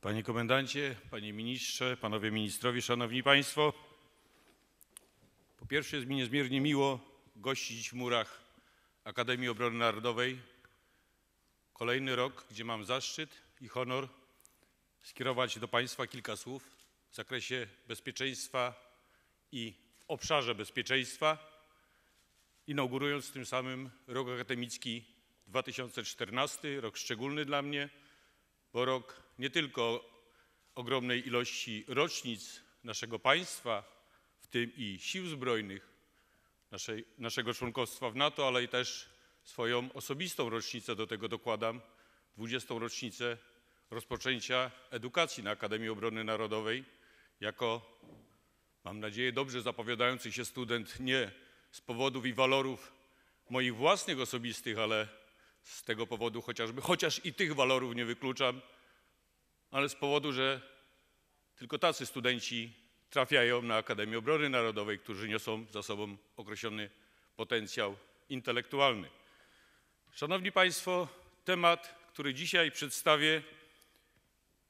Panie komendancie, panie ministrze, panowie ministrowie, szanowni państwo. Po pierwsze jest mi niezmiernie miło gościć w murach Akademii Obrony Narodowej. Kolejny rok, gdzie mam zaszczyt i honor skierować do państwa kilka słów w zakresie bezpieczeństwa i obszarze bezpieczeństwa, inaugurując tym samym rok akademicki 2014, rok szczególny dla mnie, bo rok nie tylko ogromnej ilości rocznic naszego państwa, w tym i sił zbrojnych, naszej, naszego członkostwa w NATO, ale i też swoją osobistą rocznicę, do tego dokładam 20. rocznicę rozpoczęcia edukacji na Akademii Obrony Narodowej jako, mam nadzieję, dobrze zapowiadający się student nie z powodów i walorów moich własnych osobistych, ale z tego powodu chociażby, chociaż i tych walorów nie wykluczam, ale z powodu, że tylko tacy studenci trafiają na Akademię Obrony Narodowej, którzy niosą za sobą określony potencjał intelektualny. Szanowni Państwo, temat, który dzisiaj przedstawię,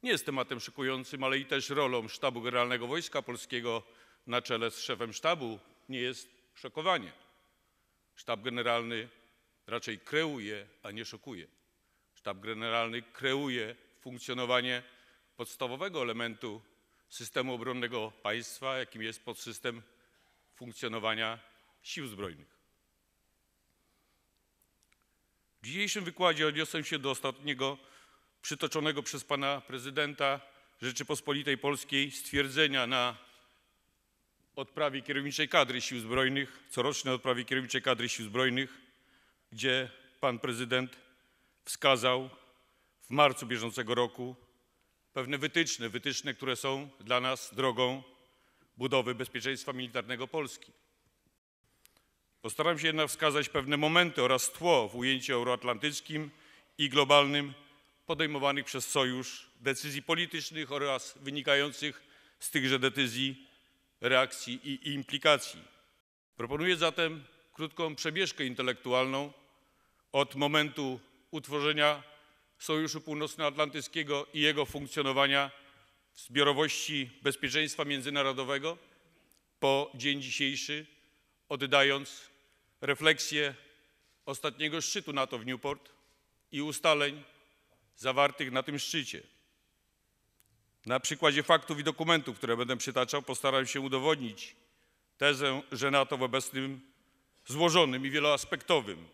nie jest tematem szykującym, ale i też rolą Sztabu Generalnego Wojska Polskiego na czele z szefem sztabu nie jest szokowanie. Sztab Generalny raczej kreuje, a nie szokuje. Sztab Generalny kreuje, funkcjonowanie podstawowego elementu systemu obronnego państwa, jakim jest podsystem funkcjonowania sił zbrojnych. W dzisiejszym wykładzie odniosę się do ostatniego przytoczonego przez pana prezydenta Rzeczypospolitej Polskiej stwierdzenia na odprawie kierowniczej kadry sił zbrojnych, corocznej odprawie kierowniczej kadry sił zbrojnych, gdzie pan prezydent wskazał w marcu bieżącego roku pewne wytyczne, wytyczne, które są dla nas drogą budowy bezpieczeństwa militarnego Polski. Postaram się jednak wskazać pewne momenty oraz tło w ujęciu euroatlantyckim i globalnym podejmowanych przez Sojusz decyzji politycznych oraz wynikających z tychże decyzji reakcji i implikacji. Proponuję zatem krótką przebieżkę intelektualną od momentu utworzenia Sojuszu Północnoatlantyckiego i jego funkcjonowania w zbiorowości bezpieczeństwa międzynarodowego po dzień dzisiejszy, oddając refleksję ostatniego szczytu NATO w Newport i ustaleń zawartych na tym szczycie. Na przykładzie faktów i dokumentów, które będę przytaczał, postaram się udowodnić tezę, że NATO w obecnym złożonym i wieloaspektowym,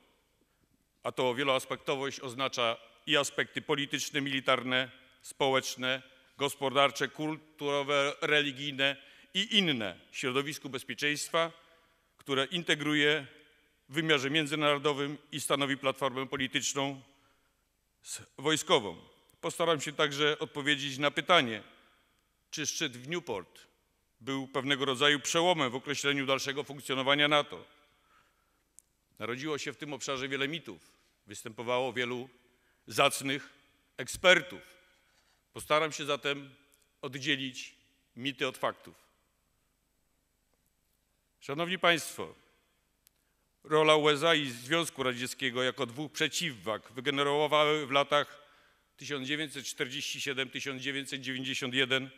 a to wieloaspektowość oznacza i aspekty polityczne, militarne, społeczne, gospodarcze, kulturowe, religijne i inne środowisku bezpieczeństwa, które integruje w wymiarze międzynarodowym i stanowi platformę polityczną z wojskową. Postaram się także odpowiedzieć na pytanie, czy szczyt w Newport był pewnego rodzaju przełomem w określeniu dalszego funkcjonowania NATO. Narodziło się w tym obszarze wiele mitów, występowało wielu zacnych ekspertów. Postaram się zatem oddzielić mity od faktów. Szanowni Państwo, rola USA i Związku Radzieckiego jako dwóch przeciwwag wygenerowały w latach 1947-1991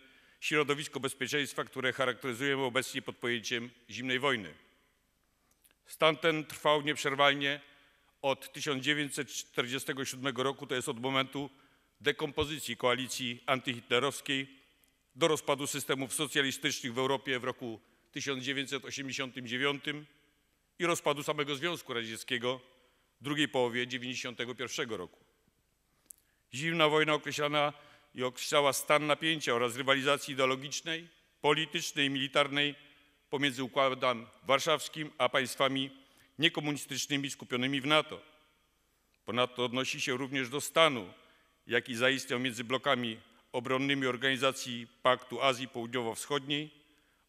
środowisko bezpieczeństwa, które charakteryzujemy obecnie pod pojęciem zimnej wojny. Stan ten trwał nieprzerwanie od 1947 roku, to jest od momentu dekompozycji koalicji antyhitlerowskiej do rozpadu systemów socjalistycznych w Europie w roku 1989 i rozpadu samego Związku Radzieckiego w drugiej połowie 1991 roku. Zimna wojna określana i określała stan napięcia oraz rywalizacji ideologicznej, politycznej i militarnej pomiędzy Układem Warszawskim a państwami niekomunistycznymi skupionymi w NATO. Ponadto odnosi się również do stanu, jaki zaistniał między blokami obronnymi Organizacji Paktu Azji Południowo-Wschodniej,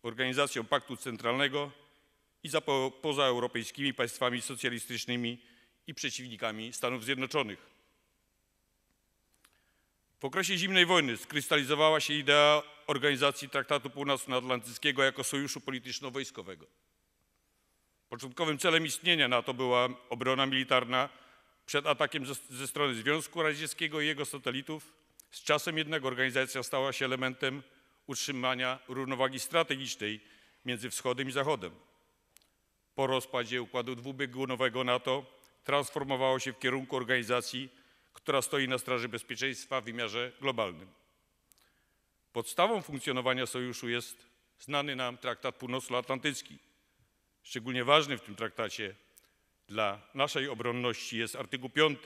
Organizacją Paktu Centralnego i za po, pozaeuropejskimi państwami socjalistycznymi i przeciwnikami Stanów Zjednoczonych. W okresie zimnej wojny skrystalizowała się idea organizacji Traktatu Północnoatlantyckiego jako sojuszu polityczno-wojskowego. Początkowym celem istnienia NATO była obrona militarna przed atakiem ze, ze strony Związku Radzieckiego i jego satelitów. Z czasem jednak organizacja stała się elementem utrzymania równowagi strategicznej między Wschodem i Zachodem. Po rozpadzie układu dwubiegunowego NATO transformowało się w kierunku organizacji, która stoi na straży bezpieczeństwa w wymiarze globalnym. Podstawą funkcjonowania sojuszu jest znany nam Traktat Północnoatlantycki – Szczególnie ważny w tym traktacie dla naszej obronności jest artykuł 5,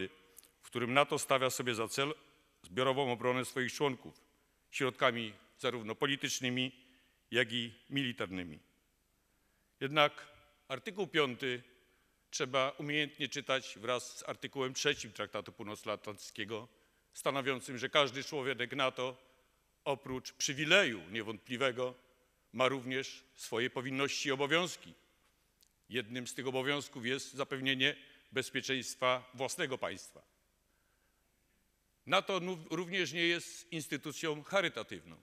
w którym NATO stawia sobie za cel zbiorową obronę swoich członków środkami zarówno politycznymi, jak i militarnymi. Jednak artykuł 5 trzeba umiejętnie czytać wraz z artykułem 3 Traktatu Północnoatlantyckiego, stanowiącym, że każdy człowiek NATO oprócz przywileju niewątpliwego ma również swoje powinności i obowiązki, Jednym z tych obowiązków jest zapewnienie bezpieczeństwa własnego państwa. NATO również nie jest instytucją charytatywną.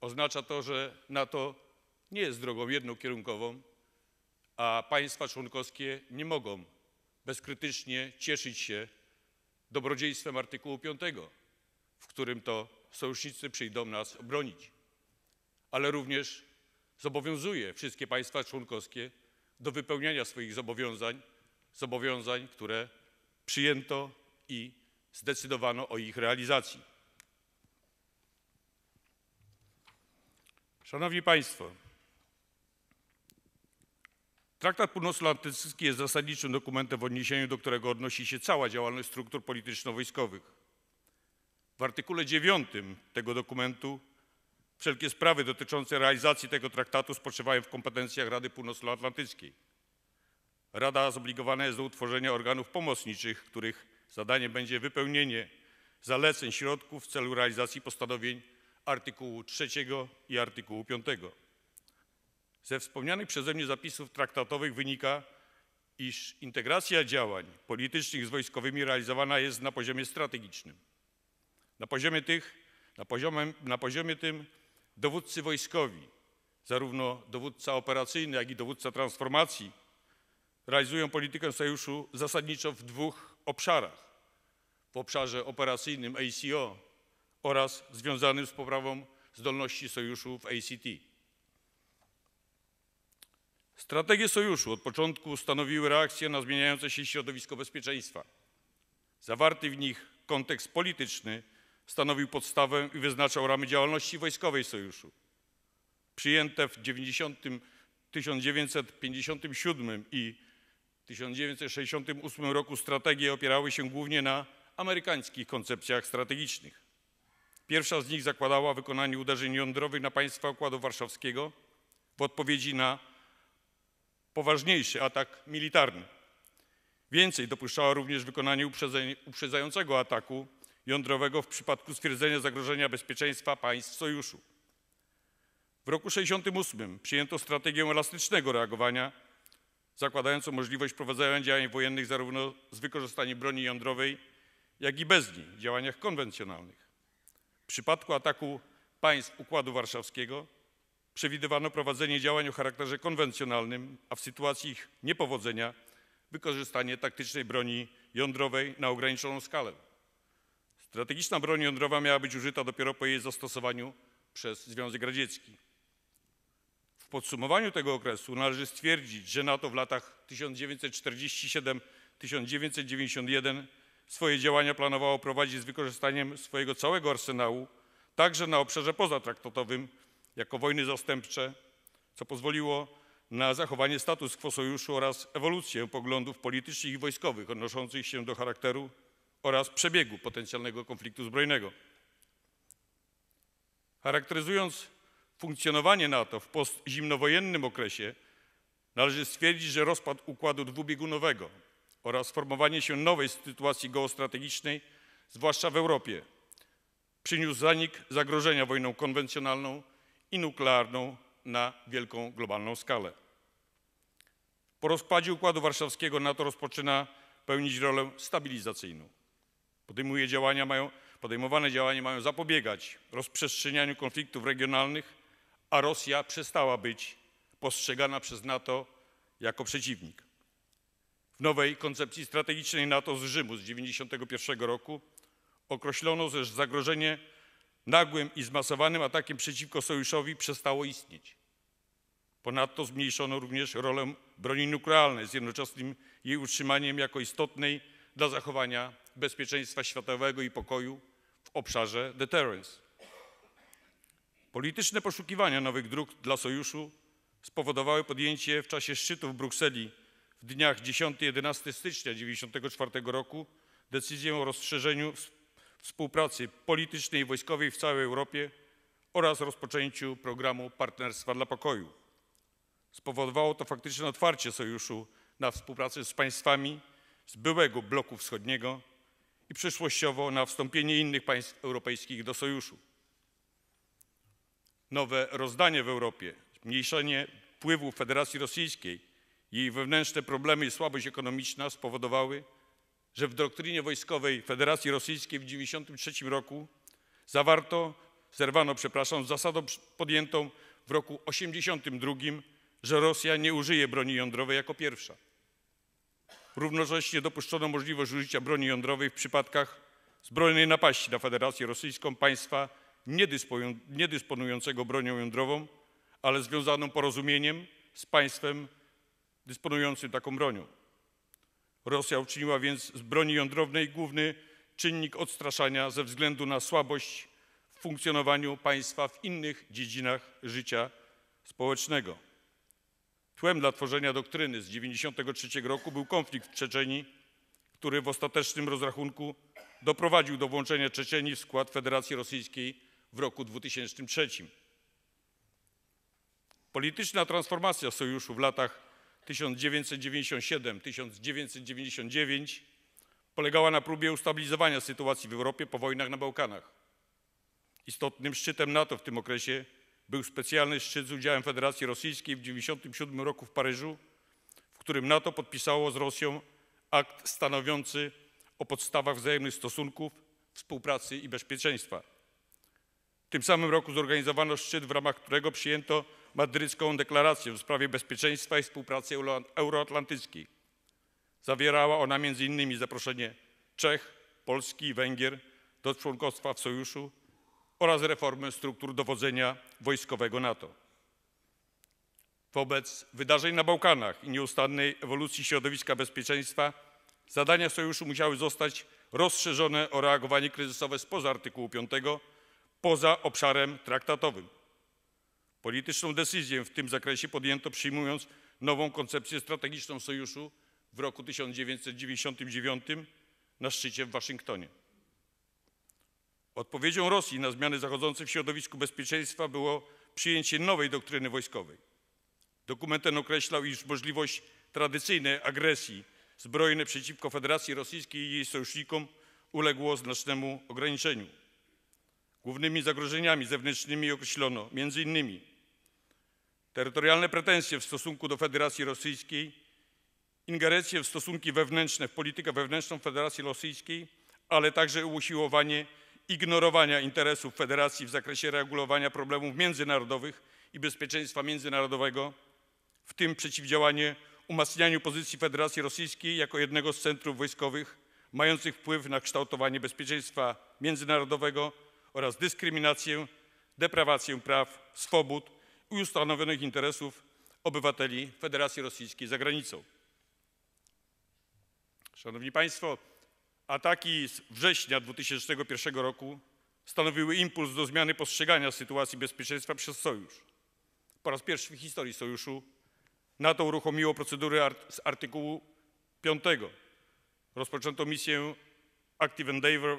Oznacza to, że NATO nie jest drogą jednokierunkową, a państwa członkowskie nie mogą bezkrytycznie cieszyć się dobrodziejstwem artykułu 5, w którym to sojusznicy przyjdą nas obronić, ale również zobowiązuje wszystkie państwa członkowskie do wypełniania swoich zobowiązań, zobowiązań, które przyjęto i zdecydowano o ich realizacji. Szanowni Państwo, Traktat Północnoatlantycki jest zasadniczym dokumentem w odniesieniu do którego odnosi się cała działalność struktur polityczno-wojskowych. W artykule 9 tego dokumentu Wszelkie sprawy dotyczące realizacji tego traktatu spoczywają w kompetencjach Rady Północnoatlantyckiej. Rada zobligowana jest do utworzenia organów pomocniczych, których zadaniem będzie wypełnienie zaleceń środków w celu realizacji postanowień artykułu 3 i artykułu 5. Ze wspomnianych przeze mnie zapisów traktatowych wynika, iż integracja działań politycznych z wojskowymi realizowana jest na poziomie strategicznym. Na poziomie, tych, na poziomie, na poziomie tym dowódcy wojskowi, zarówno dowódca operacyjny, jak i dowódca transformacji, realizują politykę sojuszu zasadniczo w dwóch obszarach. W obszarze operacyjnym ACO oraz związanym z poprawą zdolności sojuszu w ACT. Strategie sojuszu od początku stanowiły reakcję na zmieniające się środowisko bezpieczeństwa. Zawarty w nich kontekst polityczny stanowił podstawę i wyznaczał ramy działalności wojskowej Sojuszu. Przyjęte w 90, 1957 i 1968 roku strategie opierały się głównie na amerykańskich koncepcjach strategicznych. Pierwsza z nich zakładała wykonanie uderzeń jądrowych na państwa Układu Warszawskiego w odpowiedzi na poważniejszy atak militarny. Więcej dopuszczała również wykonanie uprzedzającego ataku jądrowego w przypadku stwierdzenia zagrożenia bezpieczeństwa państw sojuszu. W roku 1968 przyjęto strategię elastycznego reagowania, zakładającą możliwość prowadzenia działań wojennych zarówno z wykorzystaniem broni jądrowej, jak i bez niej, w działaniach konwencjonalnych. W przypadku ataku państw Układu Warszawskiego przewidywano prowadzenie działań o charakterze konwencjonalnym, a w sytuacji ich niepowodzenia wykorzystanie taktycznej broni jądrowej na ograniczoną skalę. Strategiczna broń jądrowa miała być użyta dopiero po jej zastosowaniu przez Związek Radziecki. W podsumowaniu tego okresu należy stwierdzić, że NATO w latach 1947-1991 swoje działania planowało prowadzić z wykorzystaniem swojego całego arsenału, także na obszarze pozatraktatowym, jako wojny zastępcze, co pozwoliło na zachowanie status quo sojuszu oraz ewolucję poglądów politycznych i wojskowych odnoszących się do charakteru oraz przebiegu potencjalnego konfliktu zbrojnego. Charakteryzując funkcjonowanie NATO w postzimnowojennym okresie, należy stwierdzić, że rozpad układu dwubiegunowego oraz formowanie się nowej sytuacji geostrategicznej, zwłaszcza w Europie, przyniósł zanik zagrożenia wojną konwencjonalną i nuklearną na wielką globalną skalę. Po rozpadzie Układu Warszawskiego NATO rozpoczyna pełnić rolę stabilizacyjną. Podejmuje działania mają, podejmowane działania mają zapobiegać rozprzestrzenianiu konfliktów regionalnych, a Rosja przestała być postrzegana przez NATO jako przeciwnik. W nowej koncepcji strategicznej NATO z Rzymu z 1991 roku określono, że zagrożenie nagłym i zmasowanym atakiem przeciwko sojuszowi przestało istnieć. Ponadto zmniejszono również rolę broni nuklearnej z jednoczesnym jej utrzymaniem jako istotnej dla zachowania bezpieczeństwa światowego i pokoju w obszarze deterrence. Polityczne poszukiwania nowych dróg dla sojuszu spowodowały podjęcie w czasie szczytu w Brukseli w dniach 10-11 stycznia 1994 roku decyzję o rozszerzeniu współpracy politycznej i wojskowej w całej Europie oraz rozpoczęciu programu Partnerstwa dla Pokoju. Spowodowało to faktyczne otwarcie sojuszu na współpracę z państwami z byłego bloku wschodniego i przyszłościowo na wstąpienie innych państw europejskich do sojuszu. Nowe rozdanie w Europie, zmniejszenie wpływu Federacji Rosyjskiej, jej wewnętrzne problemy i słabość ekonomiczna spowodowały, że w doktrynie wojskowej Federacji Rosyjskiej w 1993 roku zawarto, zerwano, przepraszam, z zasadą podjętą w roku 1982, że Rosja nie użyje broni jądrowej jako pierwsza. Równocześnie dopuszczono możliwość użycia broni jądrowej w przypadkach zbrojnej napaści na Federację Rosyjską państwa niedysponującego bronią jądrową, ale związaną porozumieniem z państwem dysponującym taką bronią. Rosja uczyniła więc z broni jądrowej główny czynnik odstraszania ze względu na słabość w funkcjonowaniu państwa w innych dziedzinach życia społecznego. Tłem dla tworzenia doktryny z 1993 roku był konflikt w Czeczeniu, który w ostatecznym rozrachunku doprowadził do włączenia Czeczeni w skład Federacji Rosyjskiej w roku 2003. Polityczna transformacja sojuszu w latach 1997-1999 polegała na próbie ustabilizowania sytuacji w Europie po wojnach na Bałkanach. Istotnym szczytem NATO w tym okresie był specjalny szczyt z udziałem Federacji Rosyjskiej w 1997 roku w Paryżu, w którym NATO podpisało z Rosją akt stanowiący o podstawach wzajemnych stosunków, współpracy i bezpieczeństwa. W tym samym roku zorganizowano szczyt, w ramach którego przyjęto madrycką deklarację w sprawie bezpieczeństwa i współpracy euroatlantyckiej. Zawierała ona m.in. zaproszenie Czech, Polski i Węgier do członkostwa w sojuszu oraz reformę struktur dowodzenia wojskowego NATO. Wobec wydarzeń na Bałkanach i nieustannej ewolucji środowiska bezpieczeństwa zadania sojuszu musiały zostać rozszerzone o reagowanie kryzysowe spoza artykułu 5, poza obszarem traktatowym. Polityczną decyzję w tym zakresie podjęto przyjmując nową koncepcję strategiczną sojuszu w roku 1999 na szczycie w Waszyngtonie. Odpowiedzią Rosji na zmiany zachodzące w środowisku bezpieczeństwa było przyjęcie nowej doktryny wojskowej. Dokument ten określał, iż możliwość tradycyjnej agresji zbrojnej przeciwko Federacji Rosyjskiej i jej sojusznikom uległo znacznemu ograniczeniu. Głównymi zagrożeniami zewnętrznymi określono m.in. terytorialne pretensje w stosunku do Federacji Rosyjskiej, ingerencje w stosunki wewnętrzne, w politykę wewnętrzną Federacji Rosyjskiej, ale także usiłowanie ignorowania interesów Federacji w zakresie regulowania problemów międzynarodowych i bezpieczeństwa międzynarodowego, w tym przeciwdziałanie umacnianiu pozycji Federacji Rosyjskiej jako jednego z centrów wojskowych mających wpływ na kształtowanie bezpieczeństwa międzynarodowego oraz dyskryminację, deprawację praw, swobód i ustanowionych interesów obywateli Federacji Rosyjskiej za granicą. Szanowni Państwo! Ataki z września 2001 roku stanowiły impuls do zmiany postrzegania sytuacji bezpieczeństwa przez Sojusz. Po raz pierwszy w historii Sojuszu NATO uruchomiło procedury art z artykułu 5. Rozpoczęto misję Active Endeavour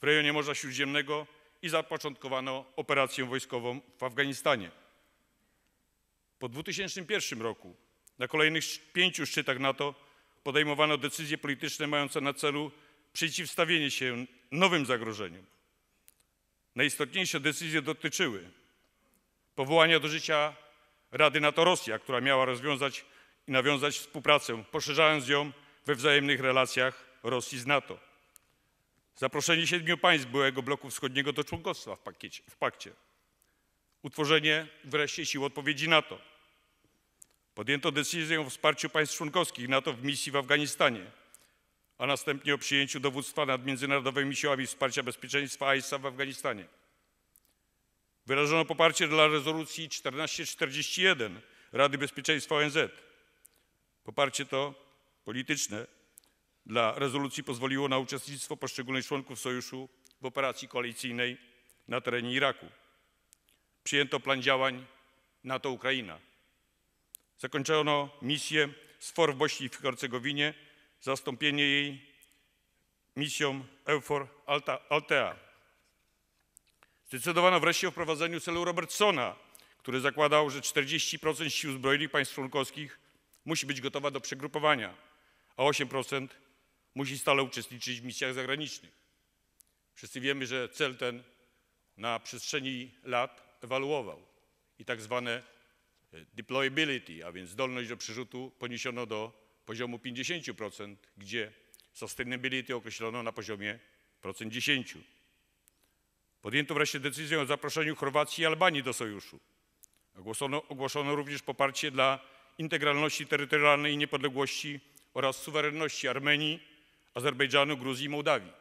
w rejonie Morza Śródziemnego i zapoczątkowano operację wojskową w Afganistanie. Po 2001 roku na kolejnych pięciu szczytach NATO podejmowano decyzje polityczne mające na celu przeciwstawienie się nowym zagrożeniom. Najistotniejsze decyzje dotyczyły powołania do życia Rady NATO Rosja, która miała rozwiązać i nawiązać współpracę, poszerzając ją we wzajemnych relacjach Rosji z NATO. Zaproszenie siedmiu państw byłego bloku wschodniego do członkostwa w, pakiecie, w pakcie. Utworzenie wreszcie sił odpowiedzi NATO. Podjęto decyzję o wsparciu państw członkowskich NATO w misji w Afganistanie a następnie o przyjęciu dowództwa nad Międzynarodowymi Siłami Wsparcia Bezpieczeństwa ISAF w Afganistanie. Wyrażono poparcie dla rezolucji 1441 Rady Bezpieczeństwa ONZ. Poparcie to polityczne dla rezolucji pozwoliło na uczestnictwo poszczególnych członków sojuszu w operacji koalicyjnej na terenie Iraku. Przyjęto plan działań NATO-Ukraina. Zakończono misję SFOR w Bośni i Hercegowinie zastąpienie jej misją EUFOR Altea. Zdecydowano wreszcie o wprowadzeniu celu Robertsona, który zakładał, że 40% sił zbrojnych państw członkowskich musi być gotowa do przegrupowania, a 8% musi stale uczestniczyć w misjach zagranicznych. Wszyscy wiemy, że cel ten na przestrzeni lat ewaluował i tak zwane e, deployability, a więc zdolność do przerzutu poniesiono do poziomu 50%, gdzie sustainability określono na poziomie procent 10. Podjęto wreszcie decyzję o zaproszeniu Chorwacji i Albanii do sojuszu. Ogłoszono, ogłoszono również poparcie dla integralności terytorialnej i niepodległości oraz suwerenności Armenii, Azerbejdżanu, Gruzji i Mołdawii.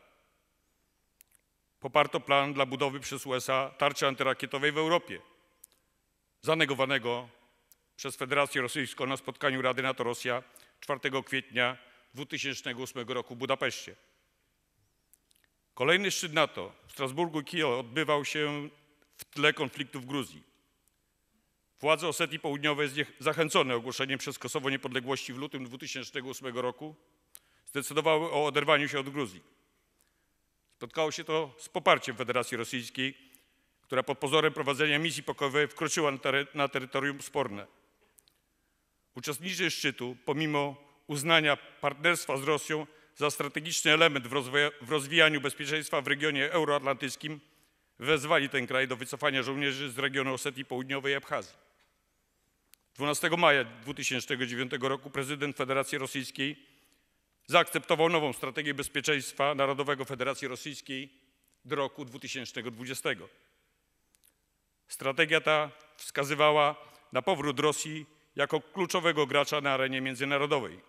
Poparto plan dla budowy przez USA tarczy antyrakietowej w Europie, zanegowanego przez Federację Rosyjską na spotkaniu Rady NATO-Rosja 4 kwietnia 2008 roku w Budapeszcie. Kolejny szczyt NATO w Strasburgu i Kijowie odbywał się w tle konfliktu w Gruzji. Władze Osetii Południowej, zachęcone ogłoszeniem przez Kosowo niepodległości w lutym 2008 roku, zdecydowały o oderwaniu się od Gruzji. Spotkało się to z poparciem Federacji Rosyjskiej, która pod pozorem prowadzenia misji pokojowej wkroczyła na, terytorium sporne. Uczestnicy szczytu, pomimo uznania partnerstwa z Rosją za strategiczny element w rozwijaniu bezpieczeństwa w regionie euroatlantyckim, wezwali ten kraj do wycofania żołnierzy z regionu Osetii Południowej i Abchazji. 12 maja 2009 roku prezydent Federacji Rosyjskiej zaakceptował nową strategię bezpieczeństwa Narodowego Federacji Rosyjskiej do roku 2020. Strategia ta wskazywała na powrót Rosji jako kluczowego gracza na arenie międzynarodowej.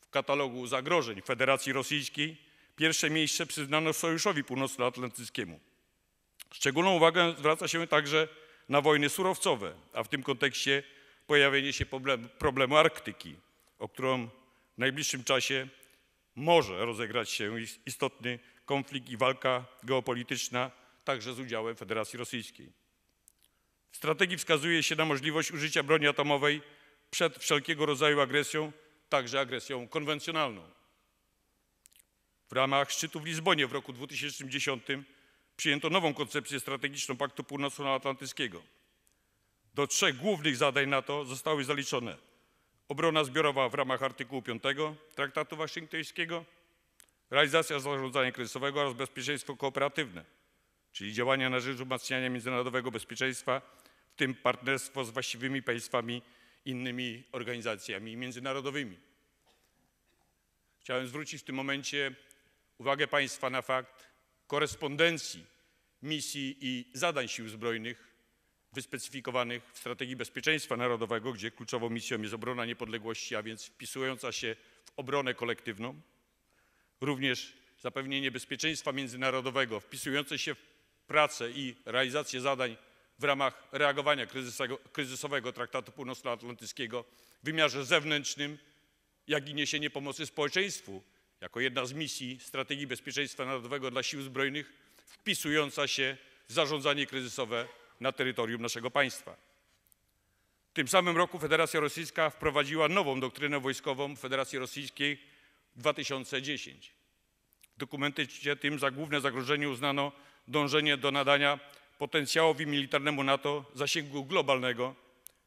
W katalogu zagrożeń Federacji Rosyjskiej pierwsze miejsce przyznano Sojuszowi Północnoatlantyckiemu. Szczególną uwagę zwraca się także na wojny surowcowe, a w tym kontekście pojawienie się problemu, Arktyki, o którą w najbliższym czasie może rozegrać się istotny konflikt i walka geopolityczna, także z udziałem Federacji Rosyjskiej strategii wskazuje się na możliwość użycia broni atomowej przed wszelkiego rodzaju agresją, także agresją konwencjonalną. W ramach szczytu w Lizbonie w roku 2010 przyjęto nową koncepcję strategiczną Paktu Północnoatlantyckiego. Do trzech głównych zadań NATO zostały zaliczone obrona zbiorowa w ramach artykułu 5 Traktatu Waszyngtońskiego, realizacja zarządzania kryzysowego oraz bezpieczeństwo kooperatywne, czyli działania na rzecz umacniania międzynarodowego bezpieczeństwa w tym partnerstwo z właściwymi państwami, innymi organizacjami międzynarodowymi. Chciałem zwrócić w tym momencie uwagę Państwa na fakt korespondencji misji i zadań Sił Zbrojnych wyspecyfikowanych w strategii bezpieczeństwa narodowego, gdzie kluczową misją jest obrona niepodległości, a więc wpisująca się w obronę kolektywną, również zapewnienie bezpieczeństwa międzynarodowego wpisujące się w pracę i realizację zadań w ramach reagowania kryzysowego Traktatu Północnoatlantyckiego w wymiarze zewnętrznym, jak i niesienie pomocy społeczeństwu jako jedna z misji Strategii Bezpieczeństwa Narodowego dla Sił Zbrojnych wpisująca się w zarządzanie kryzysowe na terytorium naszego państwa. W tym samym roku Federacja Rosyjska wprowadziła nową doktrynę wojskową Federacji Rosyjskiej 2010. W dokumencie tym za główne zagrożenie uznano dążenie do nadania potencjałowi militarnemu NATO zasięgu globalnego,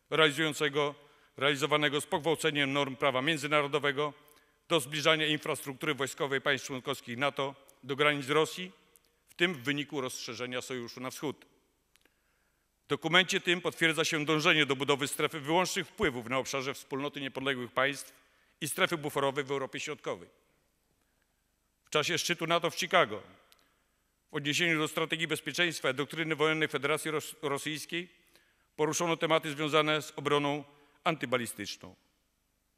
realizującego, realizowanego z pogwałceniem norm prawa międzynarodowego do zbliżania infrastruktury wojskowej państw członkowskich NATO do granic Rosji, w tym w wyniku rozszerzenia sojuszu na wschód. W dokumencie tym potwierdza się dążenie do budowy strefy wyłącznych wpływów na obszarze wspólnoty niepodległych państw i strefy buforowej w Europie Środkowej. W czasie szczytu NATO w Chicago w odniesieniu do strategii bezpieczeństwa i doktryny wojennej Federacji Rosyjskiej poruszono tematy związane z obroną antybalistyczną.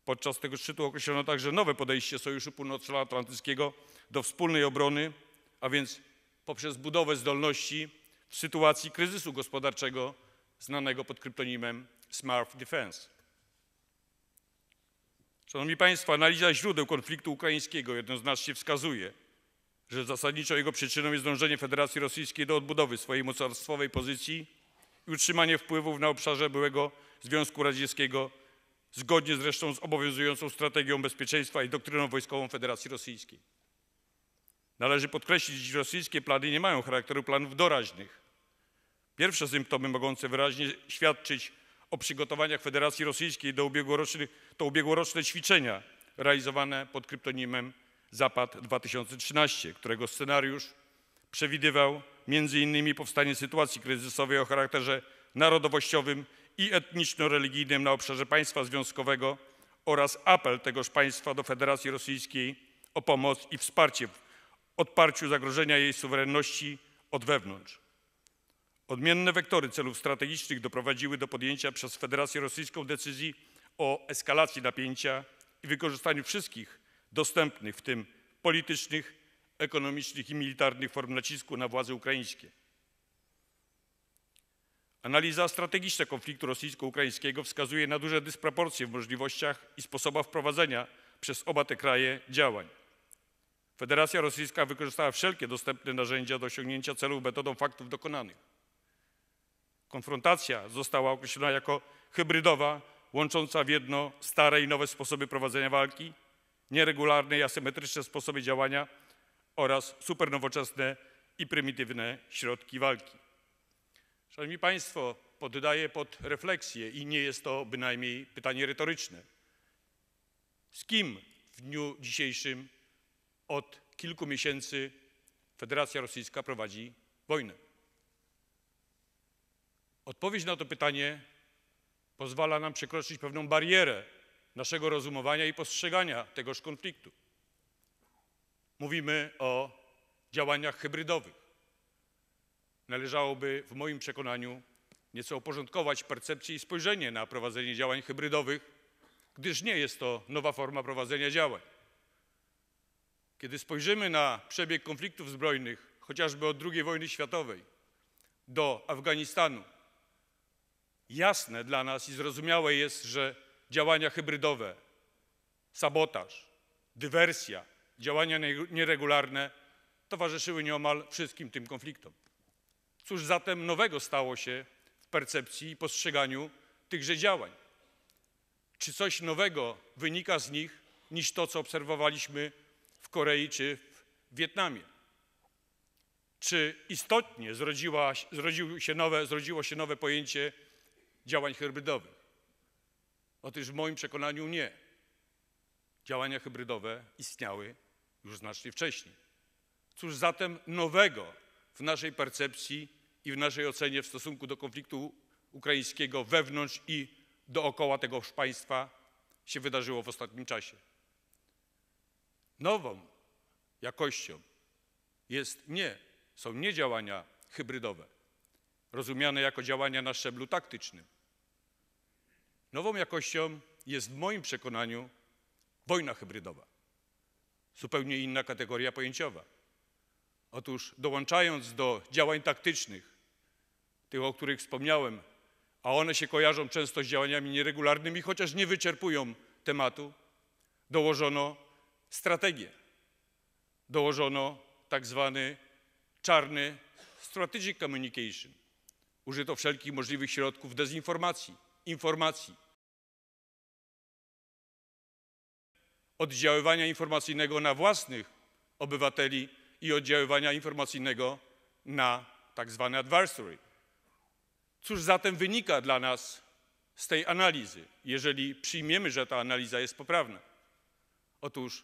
Podczas tego szczytu określono także nowe podejście Sojuszu Północnoatlantyckiego do wspólnej obrony, a więc poprzez budowę zdolności w sytuacji kryzysu gospodarczego znanego pod kryptonimem Smart Defense. Szanowni Państwo, analiza źródeł konfliktu ukraińskiego jednoznacznie wskazuje, że zasadniczo jego przyczyną jest dążenie Federacji Rosyjskiej do odbudowy swojej mocarstwowej pozycji i utrzymanie wpływów na obszarze byłego Związku Radzieckiego, zgodnie zresztą z obowiązującą strategią bezpieczeństwa i doktryną wojskową Federacji Rosyjskiej. Należy podkreślić, że rosyjskie plany nie mają charakteru planów doraźnych. Pierwsze symptomy mogące wyraźnie świadczyć o przygotowaniach Federacji Rosyjskiej do ubiegłorocznych, to ubiegłoroczne ćwiczenia realizowane pod kryptonimem Zapad 2013, którego scenariusz przewidywał m.in. powstanie sytuacji kryzysowej o charakterze narodowościowym i etniczno-religijnym na obszarze państwa związkowego oraz apel tegoż państwa do Federacji Rosyjskiej o pomoc i wsparcie w odparciu zagrożenia jej suwerenności od wewnątrz. Odmienne wektory celów strategicznych doprowadziły do podjęcia przez Federację Rosyjską decyzji o eskalacji napięcia i wykorzystaniu wszystkich dostępnych, w tym politycznych, ekonomicznych i militarnych form nacisku na władze ukraińskie. Analiza strategiczna konfliktu rosyjsko-ukraińskiego wskazuje na duże dysproporcje w możliwościach i sposobach wprowadzenia przez oba te kraje działań. Federacja Rosyjska wykorzystała wszelkie dostępne narzędzia do osiągnięcia celów metodą faktów dokonanych. Konfrontacja została określona jako hybrydowa, łącząca w jedno stare i nowe sposoby prowadzenia walki, nieregularne i asymetryczne sposoby działania oraz supernowoczesne i prymitywne środki walki. Szanowni Państwo, poddaję pod refleksję i nie jest to bynajmniej pytanie retoryczne. Z kim w dniu dzisiejszym od kilku miesięcy Federacja Rosyjska prowadzi wojnę? Odpowiedź na to pytanie pozwala nam przekroczyć pewną barierę naszego rozumowania i postrzegania tegoż konfliktu. Mówimy o działaniach hybrydowych. Należałoby, w moim przekonaniu, nieco uporządkować percepcję i spojrzenie na prowadzenie działań hybrydowych, gdyż nie jest to nowa forma prowadzenia działań. Kiedy spojrzymy na przebieg konfliktów zbrojnych, chociażby od II wojny światowej do Afganistanu, jasne dla nas i zrozumiałe jest, że działania hybrydowe, sabotaż, dywersja, działania nieregularne towarzyszyły nieomal wszystkim tym konfliktom. Cóż zatem nowego stało się w percepcji i postrzeganiu tychże działań? Czy coś nowego wynika z nich niż to, co obserwowaliśmy w Korei czy w Wietnamie? Czy istotnie zrodziła, się nowe, zrodziło się nowe pojęcie działań hybrydowych? Otóż w moim przekonaniu nie. Działania hybrydowe istniały już znacznie wcześniej. Cóż zatem nowego w naszej percepcji i w naszej ocenie w stosunku do konfliktu ukraińskiego wewnątrz i dookoła tego państwa się wydarzyło w ostatnim czasie? Nową jakością jest nie, są nie działania hybrydowe, rozumiane jako działania na szczeblu taktycznym, Nową jakością jest w moim przekonaniu wojna hybrydowa. Zupełnie inna kategoria pojęciowa. Otóż dołączając do działań taktycznych, tych, o których wspomniałem, a one się kojarzą często z działaniami nieregularnymi, chociaż nie wyczerpują tematu, dołożono strategię. Dołożono tak zwany czarny strategic communication. Użyto wszelkich możliwych środków dezinformacji informacji. Oddziaływania informacyjnego na własnych obywateli i oddziaływania informacyjnego na tak zwany adversary. Cóż zatem wynika dla nas z tej analizy, jeżeli przyjmiemy, że ta analiza jest poprawna? Otóż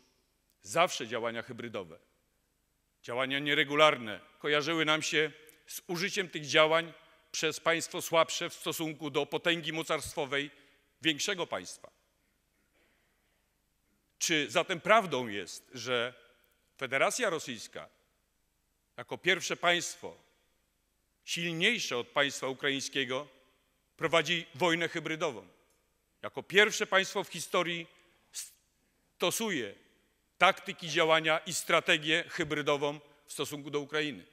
zawsze działania hybrydowe, działania nieregularne kojarzyły nam się z użyciem tych działań przez państwo słabsze w stosunku do potęgi mocarstwowej większego państwa. Czy zatem prawdą jest, że Federacja Rosyjska jako pierwsze państwo silniejsze od państwa ukraińskiego prowadzi wojnę hybrydową? Jako pierwsze państwo w historii stosuje taktyki działania i strategię hybrydową w stosunku do Ukrainy.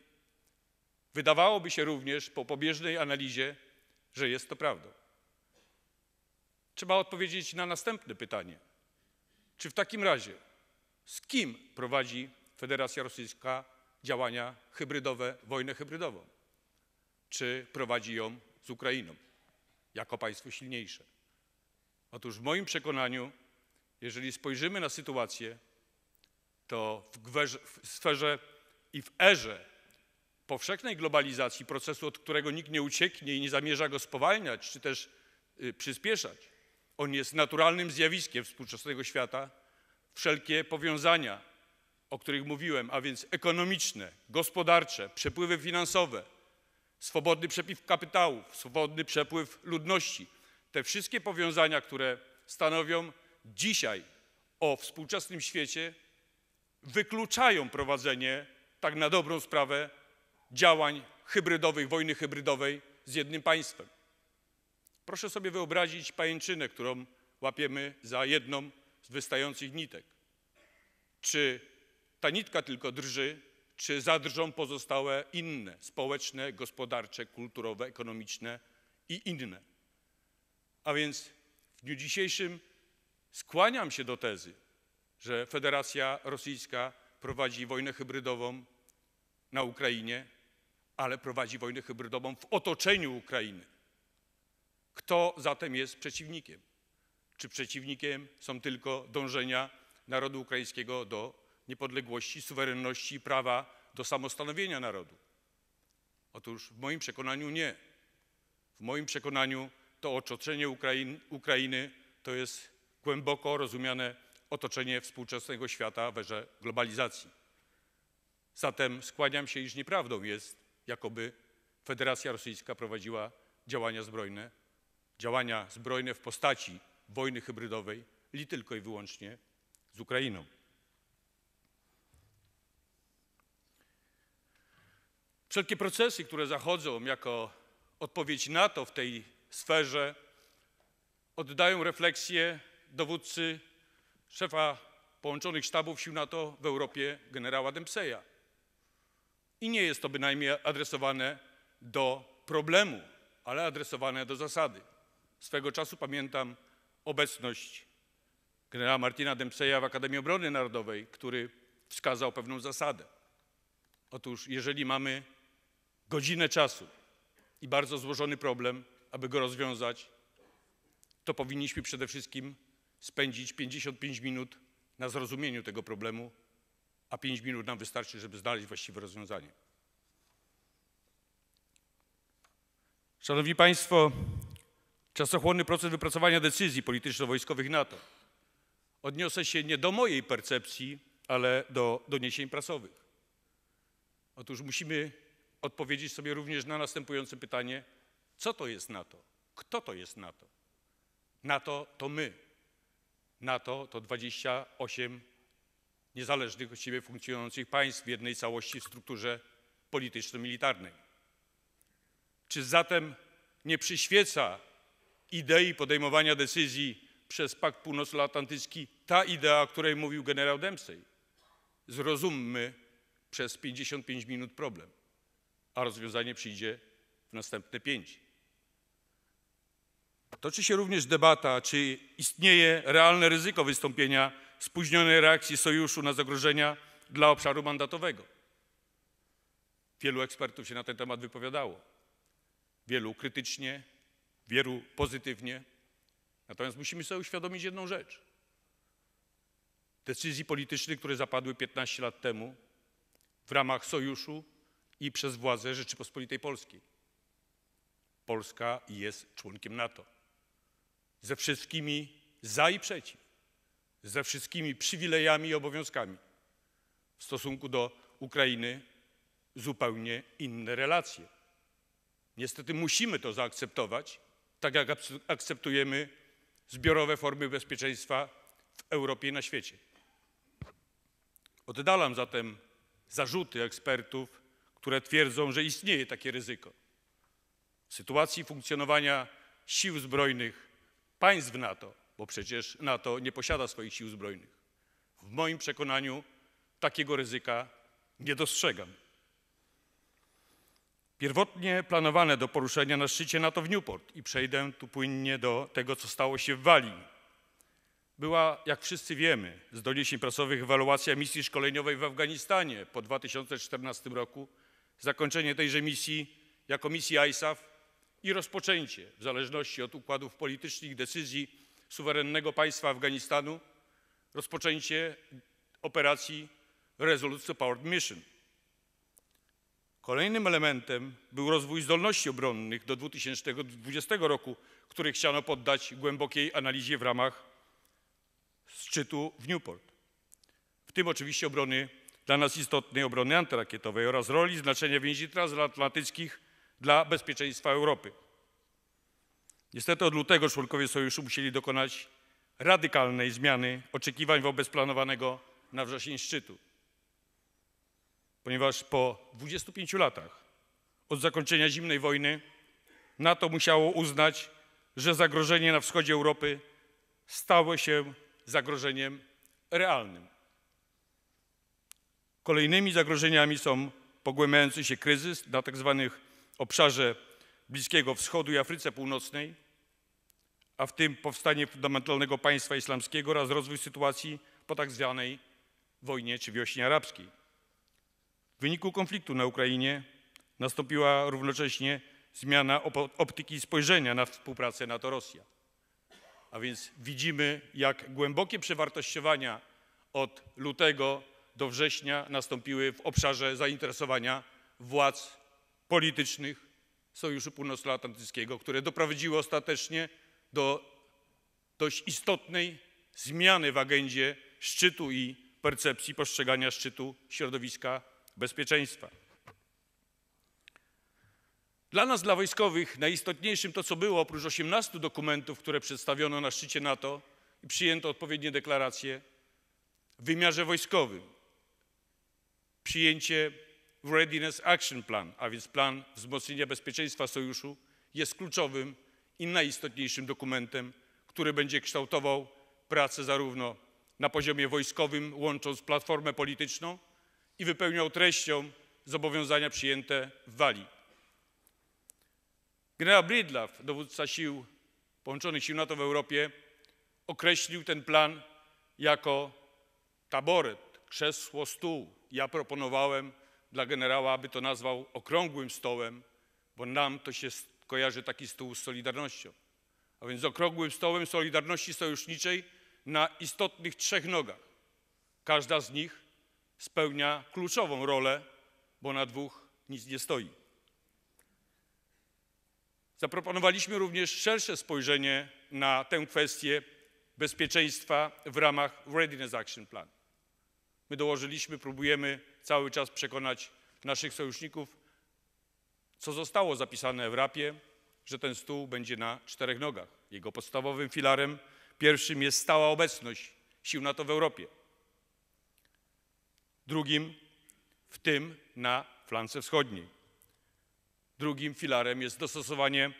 Wydawałoby się również po pobieżnej analizie, że jest to prawdą. Trzeba odpowiedzieć na następne pytanie. Czy w takim razie z kim prowadzi Federacja Rosyjska działania hybrydowe, wojnę hybrydową? Czy prowadzi ją z Ukrainą jako państwo silniejsze? Otóż w moim przekonaniu, jeżeli spojrzymy na sytuację, to w, gwerze, w sferze i w erze powszechnej globalizacji, procesu, od którego nikt nie ucieknie i nie zamierza go spowalniać czy też y, przyspieszać, on jest naturalnym zjawiskiem współczesnego świata. Wszelkie powiązania, o których mówiłem, a więc ekonomiczne, gospodarcze, przepływy finansowe, swobodny przepływ kapitałów, swobodny przepływ ludności, te wszystkie powiązania, które stanowią dzisiaj o współczesnym świecie, wykluczają prowadzenie tak na dobrą sprawę działań hybrydowych, wojny hybrydowej z jednym państwem. Proszę sobie wyobrazić pajęczynę, którą łapiemy za jedną z wystających nitek. Czy ta nitka tylko drży, czy zadrżą pozostałe inne społeczne, gospodarcze, kulturowe, ekonomiczne i inne. A więc w dniu dzisiejszym skłaniam się do tezy, że Federacja Rosyjska prowadzi wojnę hybrydową na Ukrainie, ale prowadzi wojnę hybrydową w otoczeniu Ukrainy. Kto zatem jest przeciwnikiem? Czy przeciwnikiem są tylko dążenia narodu ukraińskiego do niepodległości, suwerenności i prawa do samostanowienia narodu? Otóż w moim przekonaniu nie. W moim przekonaniu to otoczenie Ukrainy, Ukrainy to jest głęboko rozumiane otoczenie współczesnego świata w erze globalizacji. Zatem skłaniam się, iż nieprawdą jest, jakoby Federacja Rosyjska prowadziła działania zbrojne, działania zbrojne w postaci wojny hybrydowej, li tylko i wyłącznie z Ukrainą. Wszelkie procesy, które zachodzą jako odpowiedź NATO w tej sferze, oddają refleksję dowódcy szefa połączonych sztabów sił NATO w Europie generała Dempseya. I nie jest to bynajmniej adresowane do problemu, ale adresowane do zasady. Swego czasu pamiętam obecność generała Martina Dempseya w Akademii Obrony Narodowej, który wskazał pewną zasadę. Otóż, jeżeli mamy godzinę czasu i bardzo złożony problem, aby go rozwiązać, to powinniśmy przede wszystkim spędzić 55 minut na zrozumieniu tego problemu a 5 minut nam wystarczy, żeby znaleźć właściwe rozwiązanie. Szanowni Państwo, czasochłonny proces wypracowania decyzji polityczno-wojskowych NATO. Odniosę się nie do mojej percepcji, ale do doniesień prasowych. Otóż musimy odpowiedzieć sobie również na następujące pytanie, co to jest NATO? Kto to jest NATO? NATO to my. NATO to 28 niezależnych od siebie funkcjonujących państw w jednej całości w strukturze polityczno-militarnej. Czy zatem nie przyświeca idei podejmowania decyzji przez Pakt Północnoatlantycki ta idea, o której mówił generał Dempsey? Zrozummy przez 55 minut problem, a rozwiązanie przyjdzie w następne 5. Toczy się również debata, czy istnieje realne ryzyko wystąpienia spóźnionej reakcji sojuszu na zagrożenia dla obszaru mandatowego. Wielu ekspertów się na ten temat wypowiadało. Wielu krytycznie, wielu pozytywnie. Natomiast musimy sobie uświadomić jedną rzecz. Decyzji politycznych, które zapadły 15 lat temu w ramach sojuszu i przez władze Rzeczypospolitej Polskiej. Polska jest członkiem NATO. Ze wszystkimi za i przeciw ze wszystkimi przywilejami i obowiązkami. W stosunku do Ukrainy zupełnie inne relacje. Niestety musimy to zaakceptować, tak jak akceptujemy zbiorowe formy bezpieczeństwa w Europie i na świecie. Oddalam zatem zarzuty ekspertów, które twierdzą, że istnieje takie ryzyko. W sytuacji funkcjonowania sił zbrojnych państw NATO bo przecież NATO nie posiada swoich sił zbrojnych. W moim przekonaniu takiego ryzyka nie dostrzegam. Pierwotnie planowane do poruszenia na szczycie NATO w Newport i przejdę tu płynnie do tego, co stało się w Walii. Była, jak wszyscy wiemy, z doniesień prasowych ewaluacja misji szkoleniowej w Afganistanie po 2014 roku, zakończenie tejże misji jako misji ISAF i rozpoczęcie, w zależności od układów politycznych, decyzji suwerennego państwa Afganistanu rozpoczęcie operacji Resolute Support Mission. Kolejnym elementem był rozwój zdolności obronnych do 2020 roku, który chciano poddać głębokiej analizie w ramach szczytu w Newport. W tym oczywiście obrony dla nas istotnej obrony antyrakietowej oraz roli znaczenia więzi transatlantyckich dla bezpieczeństwa Europy. Niestety od lutego członkowie sojuszu musieli dokonać radykalnej zmiany oczekiwań wobec planowanego na wrzesień szczytu, ponieważ po 25 latach od zakończenia zimnej wojny NATO musiało uznać, że zagrożenie na wschodzie Europy stało się zagrożeniem realnym. Kolejnymi zagrożeniami są pogłębiający się kryzys na tzw. Tak obszarze Bliskiego Wschodu i Afryce Północnej, a w tym powstanie fundamentalnego państwa islamskiego oraz rozwój sytuacji po tak zwanej wojnie czy wiośnie arabskiej. W wyniku konfliktu na Ukrainie nastąpiła równocześnie zmiana optyki spojrzenia na współpracę NATO-Rosja. A więc widzimy, jak głębokie przewartościowania od lutego do września nastąpiły w obszarze zainteresowania władz politycznych Sojuszu Północnoatlantyckiego, które doprowadziły ostatecznie do dość istotnej zmiany w agendzie szczytu i percepcji postrzegania szczytu środowiska bezpieczeństwa. Dla nas, dla wojskowych, najistotniejszym to, co było, oprócz 18 dokumentów, które przedstawiono na szczycie NATO i przyjęto odpowiednie deklaracje, w wymiarze wojskowym przyjęcie Readiness Action Plan, a więc plan wzmocnienia bezpieczeństwa sojuszu, jest kluczowym i najistotniejszym dokumentem, który będzie kształtował pracę zarówno na poziomie wojskowym, łącząc platformę polityczną i wypełniał treścią zobowiązania przyjęte w Walii. Generał Bridlaw, dowódca sił połączonych sił NATO w Europie, określił ten plan jako taboret, krzesło, stół. Ja proponowałem dla generała, aby to nazwał okrągłym stołem, bo nam to się kojarzy taki stół z Solidarnością. A więc okrągłym stołem Solidarności Sojuszniczej na istotnych trzech nogach. Każda z nich spełnia kluczową rolę, bo na dwóch nic nie stoi. Zaproponowaliśmy również szersze spojrzenie na tę kwestię bezpieczeństwa w ramach Readiness Action Plan. My dołożyliśmy, próbujemy cały czas przekonać naszych sojuszników, co zostało zapisane w rapie, że ten stół będzie na czterech nogach. Jego podstawowym filarem pierwszym jest stała obecność sił NATO w Europie. Drugim, w tym na flance wschodniej. Drugim filarem jest dostosowanie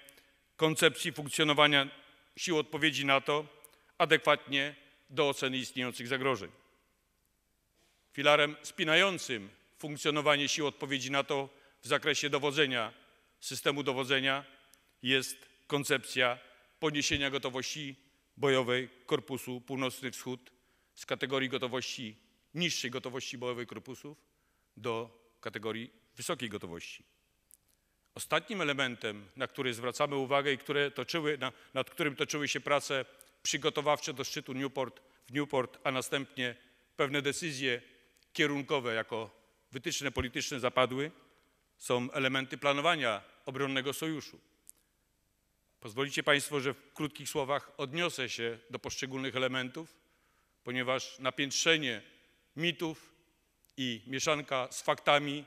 koncepcji funkcjonowania sił odpowiedzi NATO adekwatnie do oceny istniejących zagrożeń. Filarem spinającym funkcjonowanie sił odpowiedzi NATO w zakresie dowodzenia, systemu dowodzenia jest koncepcja podniesienia gotowości bojowej Korpusu Północny-Wschód z kategorii gotowości, niższej gotowości bojowej korpusów do kategorii wysokiej gotowości. Ostatnim elementem, na który zwracamy uwagę i które toczyły, na, nad którym toczyły się prace przygotowawcze do szczytu Newport, w Newport, a następnie pewne decyzje kierunkowe jako wytyczne polityczne zapadły, są elementy planowania obronnego sojuszu. Pozwolicie Państwo, że w krótkich słowach odniosę się do poszczególnych elementów, ponieważ napiętrzenie mitów i mieszanka z faktami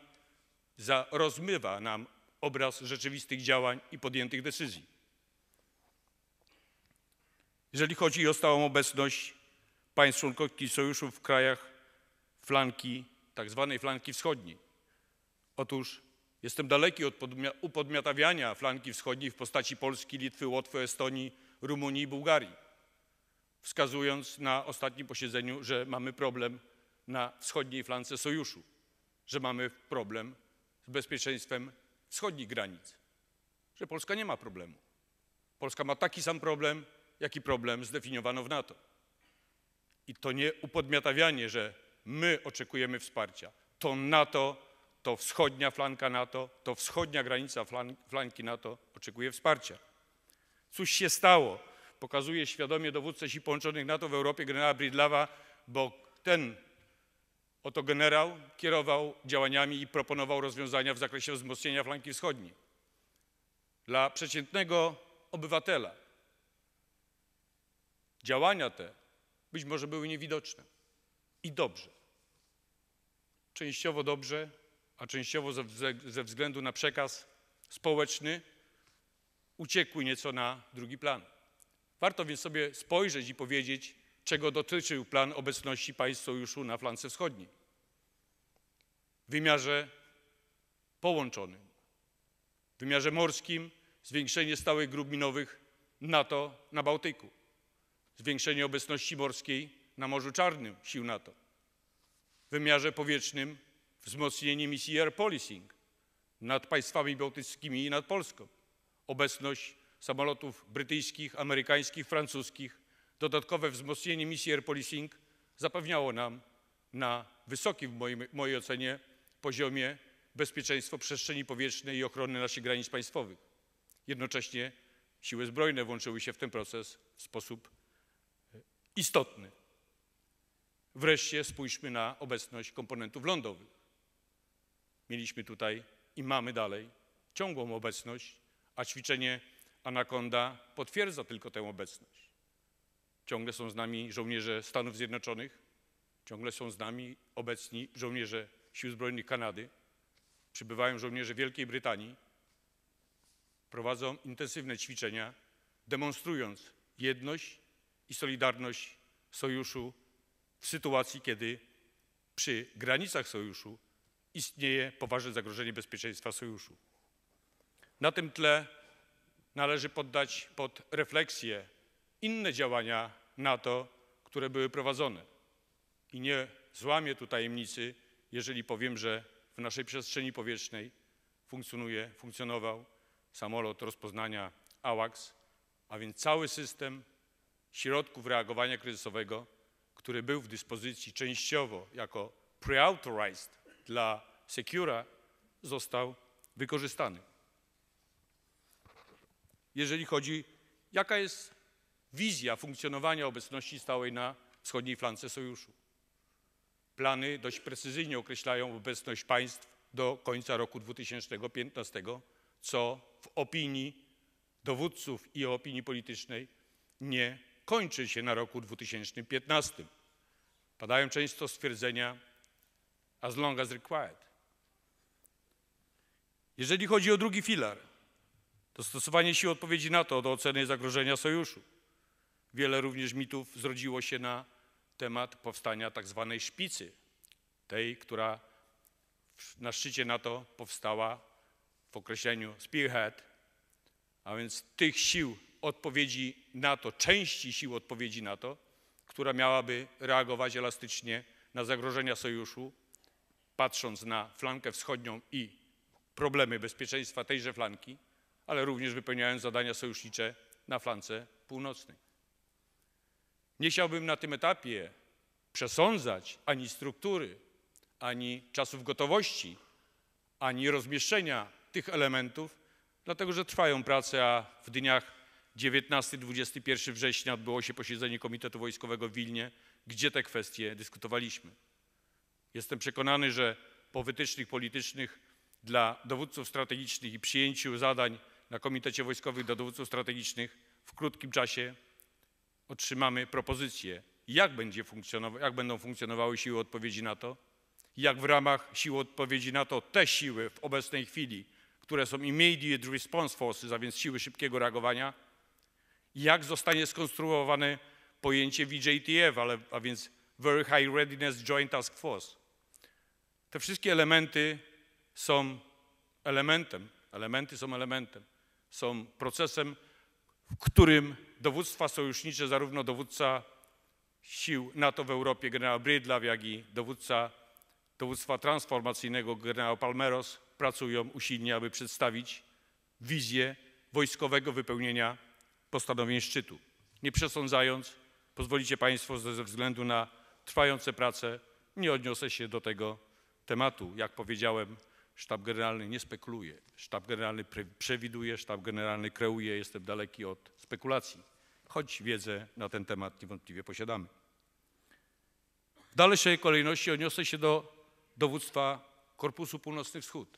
rozmywa nam obraz rzeczywistych działań i podjętych decyzji. Jeżeli chodzi o stałą obecność państw członkowskich sojuszu w krajach flanki, tzw. Tak flanki wschodniej. Otóż Jestem daleki od upodmiotawiania flanki wschodniej w postaci Polski, Litwy, Łotwy, Estonii, Rumunii i Bułgarii, wskazując na ostatnim posiedzeniu, że mamy problem na wschodniej flance sojuszu, że mamy problem z bezpieczeństwem wschodnich granic, że Polska nie ma problemu. Polska ma taki sam problem, jaki problem zdefiniowano w NATO. I to nie upodmiotawianie, że my oczekujemy wsparcia, to NATO to wschodnia flanka NATO, to wschodnia granica flanki NATO oczekuje wsparcia. Cóż się stało? Pokazuje świadomie dowódcę Sił Połączonych NATO w Europie generała Bridlawa, bo ten oto generał kierował działaniami i proponował rozwiązania w zakresie wzmocnienia flanki wschodniej. Dla przeciętnego obywatela działania te być może były niewidoczne. I dobrze. Częściowo dobrze, a częściowo ze względu na przekaz społeczny, uciekły nieco na drugi plan. Warto więc sobie spojrzeć i powiedzieć, czego dotyczył plan obecności państw sojuszu na flance wschodniej. W wymiarze połączonym, w wymiarze morskim zwiększenie stałych grup minowych NATO na Bałtyku, zwiększenie obecności morskiej na Morzu Czarnym sił NATO, w wymiarze powietrznym wzmocnienie misji air policing nad państwami bałtyckimi i nad Polską, obecność samolotów brytyjskich, amerykańskich, francuskich, dodatkowe wzmocnienie misji air policing zapewniało nam na wysokim, w mojej, mojej ocenie, poziomie bezpieczeństwo przestrzeni powietrznej i ochrony naszych granic państwowych. Jednocześnie siły zbrojne włączyły się w ten proces w sposób e, istotny. Wreszcie spójrzmy na obecność komponentów lądowych. Mieliśmy tutaj i mamy dalej ciągłą obecność, a ćwiczenie Anakonda potwierdza tylko tę obecność. Ciągle są z nami żołnierze Stanów Zjednoczonych, ciągle są z nami obecni żołnierze Sił Zbrojnych Kanady, przybywają żołnierze Wielkiej Brytanii, prowadzą intensywne ćwiczenia, demonstrując jedność i solidarność sojuszu w sytuacji, kiedy przy granicach sojuszu istnieje poważne zagrożenie bezpieczeństwa sojuszu. Na tym tle należy poddać pod refleksję inne działania NATO, które były prowadzone. I nie złamię tu tajemnicy, jeżeli powiem, że w naszej przestrzeni powietrznej funkcjonuje, funkcjonował samolot rozpoznania AWACS, a więc cały system środków reagowania kryzysowego, który był w dyspozycji częściowo jako pre-authorized dla Secura został wykorzystany. Jeżeli chodzi, jaka jest wizja funkcjonowania obecności stałej na wschodniej flance sojuszu. Plany dość precyzyjnie określają obecność państw do końca roku 2015, co w opinii dowódców i opinii politycznej nie kończy się na roku 2015. Padają często stwierdzenia as long as required. Jeżeli chodzi o drugi filar, stosowanie sił odpowiedzi NATO do oceny zagrożenia sojuszu. Wiele również mitów zrodziło się na temat powstania tak zwanej szpicy, tej, która na szczycie NATO powstała w określeniu Spearhead, a więc tych sił odpowiedzi NATO, części sił odpowiedzi NATO, która miałaby reagować elastycznie na zagrożenia sojuszu, patrząc na flankę wschodnią i problemy bezpieczeństwa tejże flanki, ale również wypełniając zadania sojusznicze na flance północnej. Nie chciałbym na tym etapie przesądzać ani struktury, ani czasów gotowości, ani rozmieszczenia tych elementów, dlatego że trwają prace, a w dniach 19-21 września odbyło się posiedzenie Komitetu Wojskowego w Wilnie, gdzie te kwestie dyskutowaliśmy. Jestem przekonany, że po wytycznych politycznych dla dowódców strategicznych i przyjęciu zadań na Komitecie Wojskowym dla dowódców strategicznych w krótkim czasie otrzymamy propozycję, jak, będzie funkcjonowa jak będą funkcjonowały siły odpowiedzi NATO, jak w ramach sił odpowiedzi NATO te siły w obecnej chwili, które są Immediate Response Forces, a więc siły szybkiego reagowania, jak zostanie skonstruowane pojęcie VJTF, ale, a więc Very High Readiness Joint Task Force. Te wszystkie elementy są elementem, elementy są elementem, są procesem, w którym dowództwa sojusznicze, zarówno dowódca sił NATO w Europie, generał Brydlaw, jak i dowódca dowództwa transformacyjnego, generał Palmeros, pracują usilnie, aby przedstawić wizję wojskowego wypełnienia postanowień szczytu. Nie przesądzając, pozwolicie Państwo, że ze względu na trwające prace nie odniosę się do tego tematu. Jak powiedziałem, Sztab Generalny nie spekuluje. Sztab Generalny przewiduje, sztab Generalny kreuje. Jestem daleki od spekulacji, choć wiedzę na ten temat niewątpliwie posiadamy. W dalszej kolejności odniosę się do dowództwa Korpusu Północny Wschód.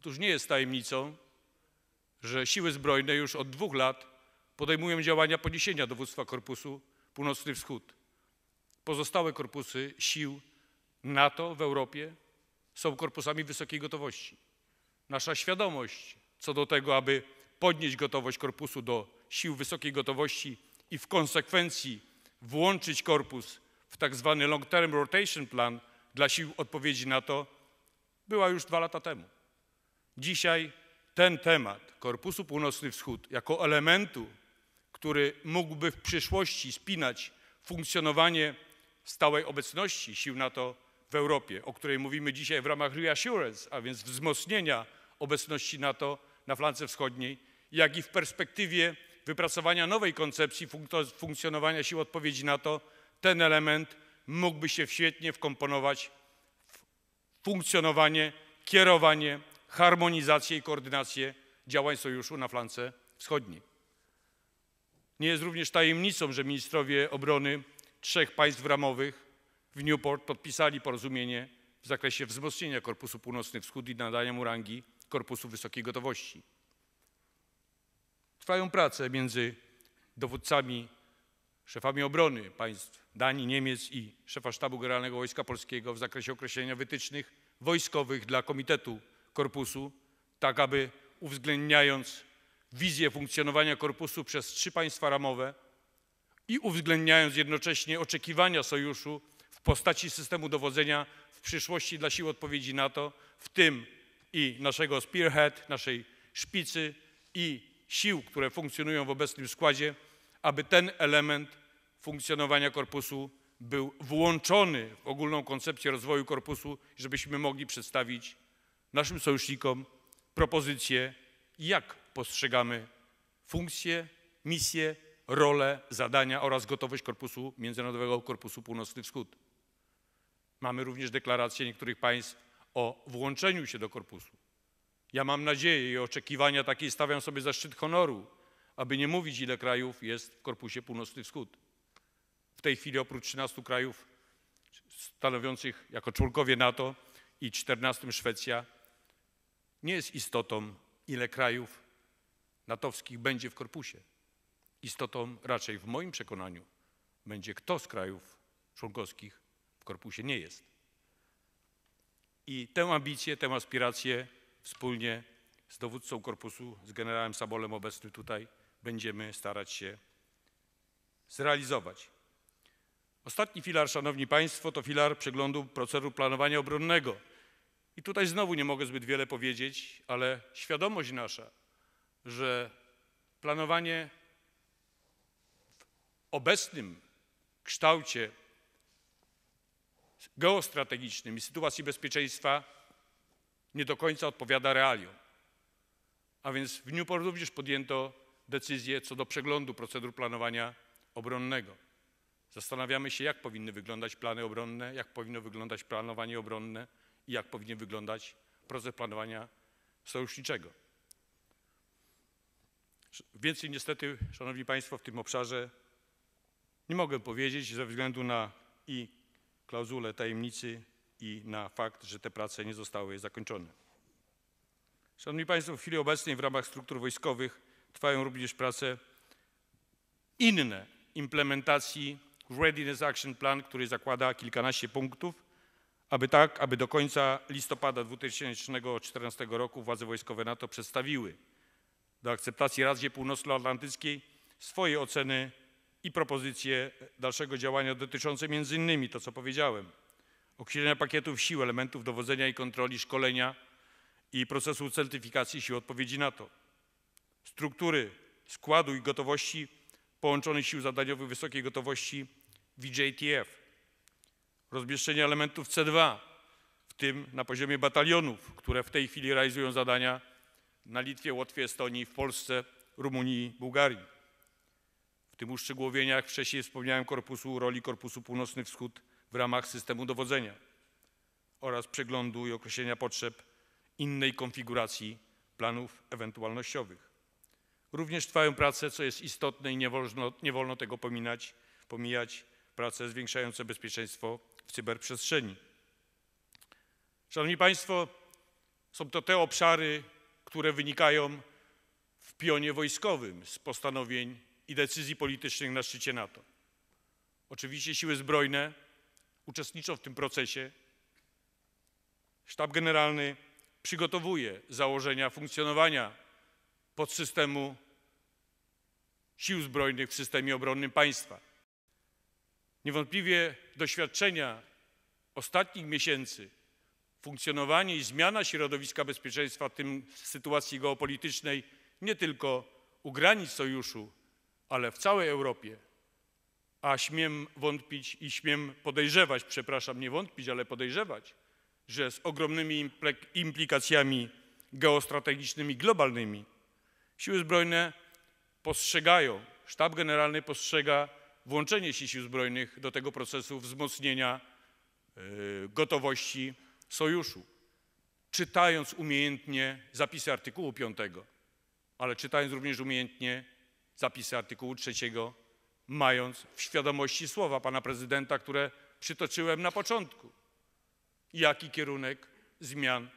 Otóż nie jest tajemnicą, że siły zbrojne już od dwóch lat podejmują działania podniesienia dowództwa Korpusu Północny Wschód. Pozostałe korpusy sił NATO w Europie są korpusami wysokiej gotowości. Nasza świadomość co do tego, aby podnieść gotowość korpusu do sił wysokiej gotowości i w konsekwencji włączyć korpus w tak zwany long term rotation plan dla sił odpowiedzi na to, była już dwa lata temu. Dzisiaj ten temat Korpusu Północny-Wschód jako elementu, który mógłby w przyszłości spinać funkcjonowanie stałej obecności sił NATO w Europie, o której mówimy dzisiaj w ramach reassurance, a więc wzmocnienia obecności NATO na flance wschodniej, jak i w perspektywie wypracowania nowej koncepcji funkcjonowania sił odpowiedzi NATO, ten element mógłby się świetnie wkomponować w funkcjonowanie, kierowanie, harmonizację i koordynację działań sojuszu na flance wschodniej. Nie jest również tajemnicą, że ministrowie obrony trzech państw ramowych w Newport podpisali porozumienie w zakresie wzmocnienia Korpusu północnych wschodu i nadania mu rangi Korpusu Wysokiej Gotowości. Trwają prace między dowódcami, szefami obrony państw Danii, Niemiec i szefa Sztabu Generalnego Wojska Polskiego w zakresie określenia wytycznych wojskowych dla Komitetu Korpusu, tak aby uwzględniając wizję funkcjonowania korpusu przez trzy państwa ramowe i uwzględniając jednocześnie oczekiwania sojuszu postaci systemu dowodzenia w przyszłości dla sił odpowiedzi NATO, w tym i naszego spearhead, naszej szpicy i sił, które funkcjonują w obecnym składzie, aby ten element funkcjonowania korpusu był włączony w ogólną koncepcję rozwoju korpusu, żebyśmy mogli przedstawić naszym sojusznikom propozycje, jak postrzegamy funkcje, misje, role, zadania oraz gotowość Korpusu Międzynarodowego Korpusu Północny Wschód. Mamy również deklaracje niektórych państw o włączeniu się do korpusu. Ja mam nadzieję i oczekiwania takie stawiam sobie za szczyt honoru, aby nie mówić, ile krajów jest w korpusie Północny-Wschód. W tej chwili oprócz 13 krajów stanowiących jako członkowie NATO i 14 Szwecja, nie jest istotą, ile krajów natowskich będzie w korpusie. Istotą raczej w moim przekonaniu będzie kto z krajów członkowskich w korpusie nie jest. I tę ambicję, tę aspirację wspólnie z dowódcą korpusu, z generałem Sabolem obecnym tutaj, będziemy starać się zrealizować. Ostatni filar, szanowni państwo, to filar przeglądu procedur planowania obronnego. I tutaj znowu nie mogę zbyt wiele powiedzieć, ale świadomość nasza, że planowanie w obecnym kształcie geostrategicznym i sytuacji bezpieczeństwa nie do końca odpowiada realiom. A więc w Newport również podjęto decyzję co do przeglądu procedur planowania obronnego. Zastanawiamy się, jak powinny wyglądać plany obronne, jak powinno wyglądać planowanie obronne i jak powinien wyglądać proces planowania sojuszniczego. Więcej niestety, Szanowni Państwo, w tym obszarze nie mogę powiedzieć ze względu na i klauzulę tajemnicy i na fakt, że te prace nie zostały zakończone. Szanowni Państwo, w chwili obecnej w ramach struktur wojskowych trwają również prace inne implementacji Readiness Action Plan, który zakłada kilkanaście punktów, aby tak, aby do końca listopada 2014 roku władze wojskowe NATO przedstawiły do akceptacji Radzie Północnoatlantyckiej swoje oceny i propozycje dalszego działania dotyczące między innymi to, co powiedziałem, określenia pakietów sił, elementów dowodzenia i kontroli, szkolenia i procesu certyfikacji sił odpowiedzi NATO, struktury składu i gotowości połączonych sił zadaniowych wysokiej gotowości VJTF, rozmieszczenie elementów C2, w tym na poziomie batalionów, które w tej chwili realizują zadania na Litwie, Łotwie, Estonii, w Polsce, Rumunii, Bułgarii w tym uszczegółowieniach wcześniej wspomniałem korpusu roli Korpusu Północny Wschód w ramach systemu dowodzenia oraz przeglądu i określenia potrzeb innej konfiguracji planów ewentualnościowych. Również trwają prace, co jest istotne i nie wolno, nie wolno tego pominać, pomijać, prace zwiększające bezpieczeństwo w cyberprzestrzeni. Szanowni Państwo, są to te obszary, które wynikają w pionie wojskowym z postanowień i decyzji politycznych na szczycie NATO. Oczywiście siły zbrojne uczestniczą w tym procesie. Sztab Generalny przygotowuje założenia funkcjonowania podsystemu sił zbrojnych w systemie obronnym państwa. Niewątpliwie doświadczenia ostatnich miesięcy, funkcjonowanie i zmiana środowiska bezpieczeństwa, w tym sytuacji geopolitycznej, nie tylko u granic sojuszu, ale w całej Europie, a śmiem wątpić i śmiem podejrzewać, przepraszam, nie wątpić, ale podejrzewać, że z ogromnymi implikacjami geostrategicznymi, globalnymi, siły zbrojne postrzegają, sztab generalny postrzega włączenie się sił zbrojnych do tego procesu wzmocnienia e, gotowości sojuszu. Czytając umiejętnie zapisy artykułu 5, ale czytając również umiejętnie zapisy artykułu 3, mając w świadomości słowa pana prezydenta, które przytoczyłem na początku. Jaki kierunek zmian